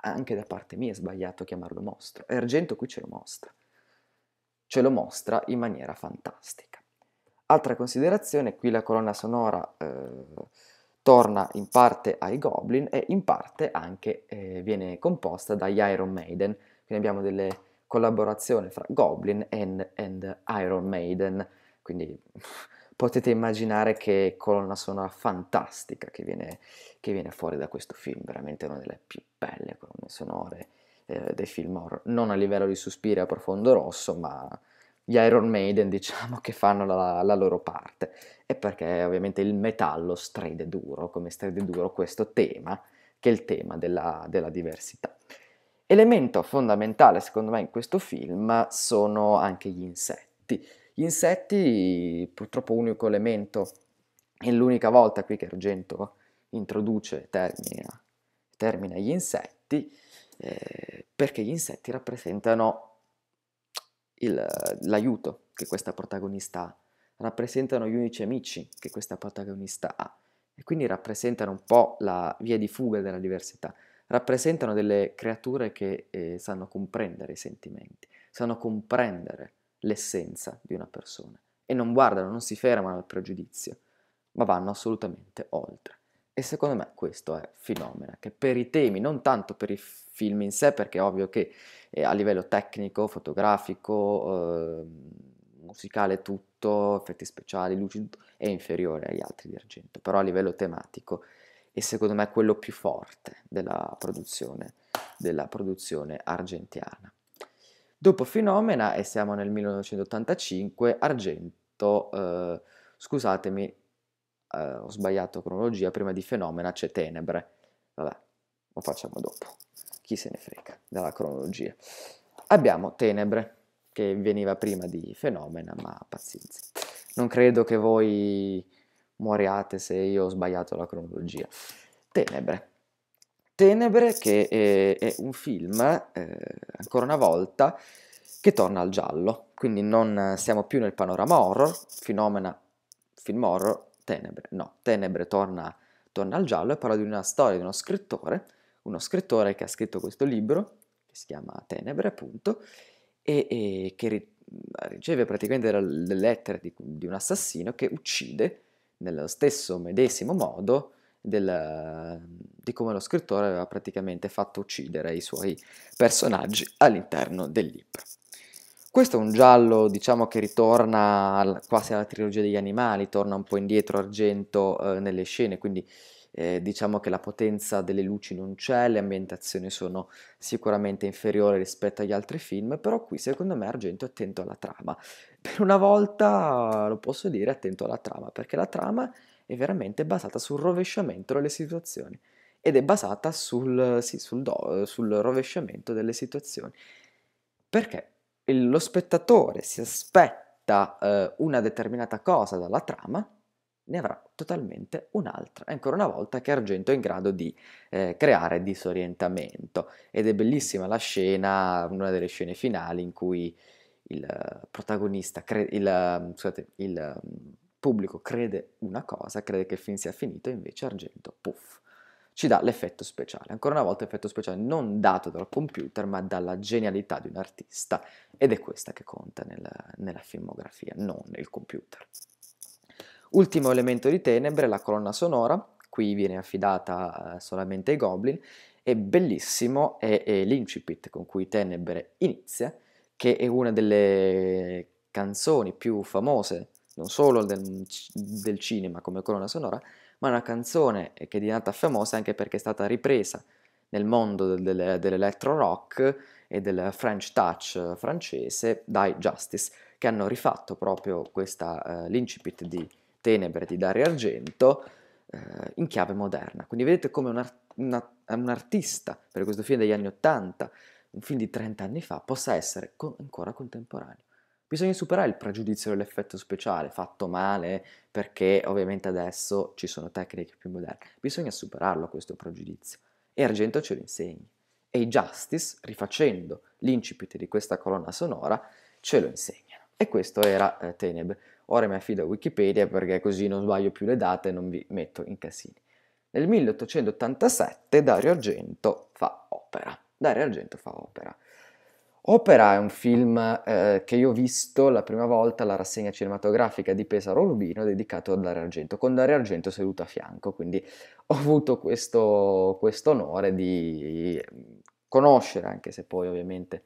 anche da parte mia è sbagliato chiamarlo mostro, e Argento qui ce lo mostra, ce lo mostra in maniera fantastica. Altra considerazione, qui la colonna sonora... Eh, torna in parte ai Goblin e in parte anche eh, viene composta dagli Iron Maiden, quindi abbiamo delle collaborazioni fra Goblin and, and Iron Maiden, quindi potete immaginare che colonna sonora fantastica che viene, che viene, fuori da questo film, veramente una delle più belle colonne sonore eh, dei film horror, non a livello di Suspira a profondo rosso, ma gli Iron Maiden, diciamo, che fanno la, la, loro parte. E perché ovviamente il metallo stride duro, come stride duro questo tema, che è il tema della, della diversità. Elemento fondamentale, secondo me, in questo film sono anche gli insetti. Gli insetti, purtroppo unico elemento, è l'unica volta qui che Argento introduce e termina, termina, gli insetti, eh, perché gli insetti rappresentano il, l'aiuto che questa protagonista ha, rappresentano gli unici amici che questa protagonista ha e quindi rappresentano un po' la via di fuga della diversità, rappresentano delle creature che eh, sanno comprendere i sentimenti, sanno comprendere l'essenza di una persona e non guardano, non si fermano al pregiudizio, ma vanno assolutamente oltre. E secondo me questo è fenomeno, che per i temi, non tanto per i film in sé, perché è ovvio che eh, a livello tecnico, fotografico, eh, musicale, tutto, effetti speciali, luci, è inferiore agli altri di Argento, però a livello tematico è secondo me quello più forte della produzione, della produzione argentiana. Dopo Fenomena, e siamo nel 1985, Argento, eh, scusatemi, uh, ho sbagliato cronologia, prima di fenomena c'è tenebre. Vabbè, lo facciamo dopo. Chi se ne frega dalla cronologia. Abbiamo tenebre, che veniva prima di fenomena, ma pazienza. Non credo che voi muoriate se io ho sbagliato la cronologia. Tenebre. Tenebre che è, è un film, eh, ancora una volta, che torna al giallo, quindi non siamo più nel panorama horror, fenomena film horror Tenebre. No, Tenebre torna, torna al giallo e parla di una storia di uno scrittore, uno scrittore che ha scritto questo libro, che si chiama Tenebre appunto, e, e che ri- riceve praticamente le lettere di, di, un assassino che uccide nello stesso medesimo modo del, di come lo scrittore aveva praticamente fatto uccidere i suoi personaggi all'interno del libro. Questo è un giallo, diciamo, che ritorna quasi alla trilogia degli animali, torna un po' indietro Argento eh, nelle scene, quindi eh, diciamo che la potenza delle luci non c'è, le ambientazioni sono sicuramente inferiori rispetto agli altri film, però qui secondo me Argento è attento alla trama. Per una volta lo posso dire attento alla trama, perché la trama è veramente basata sul rovesciamento delle situazioni ed è basata sul, sì, sul, do, sul rovesciamento delle situazioni. Perché? lo spettatore si aspetta eh, una determinata cosa dalla trama, ne avrà totalmente un'altra. E ancora una volta che Argento è in grado di eh, creare disorientamento. Ed è bellissima la scena, una delle scene finali in cui il eh, protagonista, cre- il, mm, scusate, il mm, pubblico crede una cosa, crede che il film sia finito, e invece Argento, puff, ci dà l'effetto speciale. Ancora una volta effetto speciale non dato dal computer ma dalla genialità di un artista ed è questa che conta nella, nella filmografia, non il computer. Ultimo elemento di Tenebre, la colonna sonora, qui viene affidata eh, solamente ai Goblin, e bellissimo è, è l'incipit con cui Tenebre inizia, che è una delle canzoni più famose, non solo del, del cinema come colonna sonora, ma è una canzone eh, che è diventata famosa anche perché è stata ripresa nel mondo del, dell'electro rock e del French touch francese dai Justice, che hanno rifatto proprio questa, eh, l'incipit di Tenebre di Dario Argento eh, in chiave moderna. Quindi vedete come un, art- una, un artista per questo film degli anni Ottanta, un film di 30 anni fa, possa essere con- ancora contemporaneo. Bisogna superare il pregiudizio dell'effetto speciale fatto male perché ovviamente adesso ci sono tecniche più moderne. Bisogna superarlo questo pregiudizio e Argento ce lo insegna. E i Justice, rifacendo l'incipit di questa colonna sonora, ce lo insegnano. E questo era eh, Tenebre. Ora mi affido a Wikipedia perché così non sbaglio più le date e non vi metto in casini. Nel 1887 Dario Argento fa opera. Dario Argento fa opera. Opera è un film eh, che io ho visto la prima volta alla rassegna cinematografica di Pesaro Urbino dedicato a Dario Argento, con Dario Argento seduto a fianco, quindi ho avuto questo onore di conoscere, anche se poi ovviamente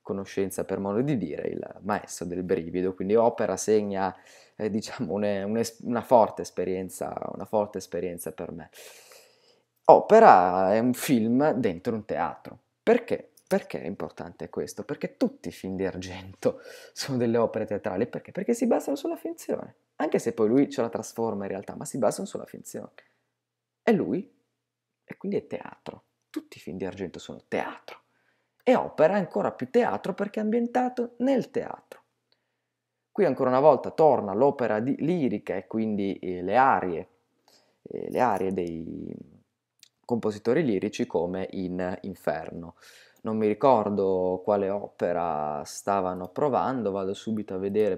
conoscenza per modo di dire, il maestro del brivido, quindi Opera segna eh, diciamo una, una, una, forte una forte esperienza per me. Opera è un film dentro un teatro, perché? Perché è importante questo? Perché tutti i film di Argento sono delle opere teatrali. Perché? Perché si basano sulla finzione. Anche se poi lui ce la trasforma in realtà, ma si basano sulla finzione. È lui, e quindi è teatro. Tutti i film di Argento sono teatro. E opera ancora più teatro perché è ambientato nel teatro. Qui ancora una volta torna l'opera lirica e quindi eh, le arie, eh, le arie dei compositori lirici come in Inferno non mi ricordo quale opera stavano provando, vado subito a vedere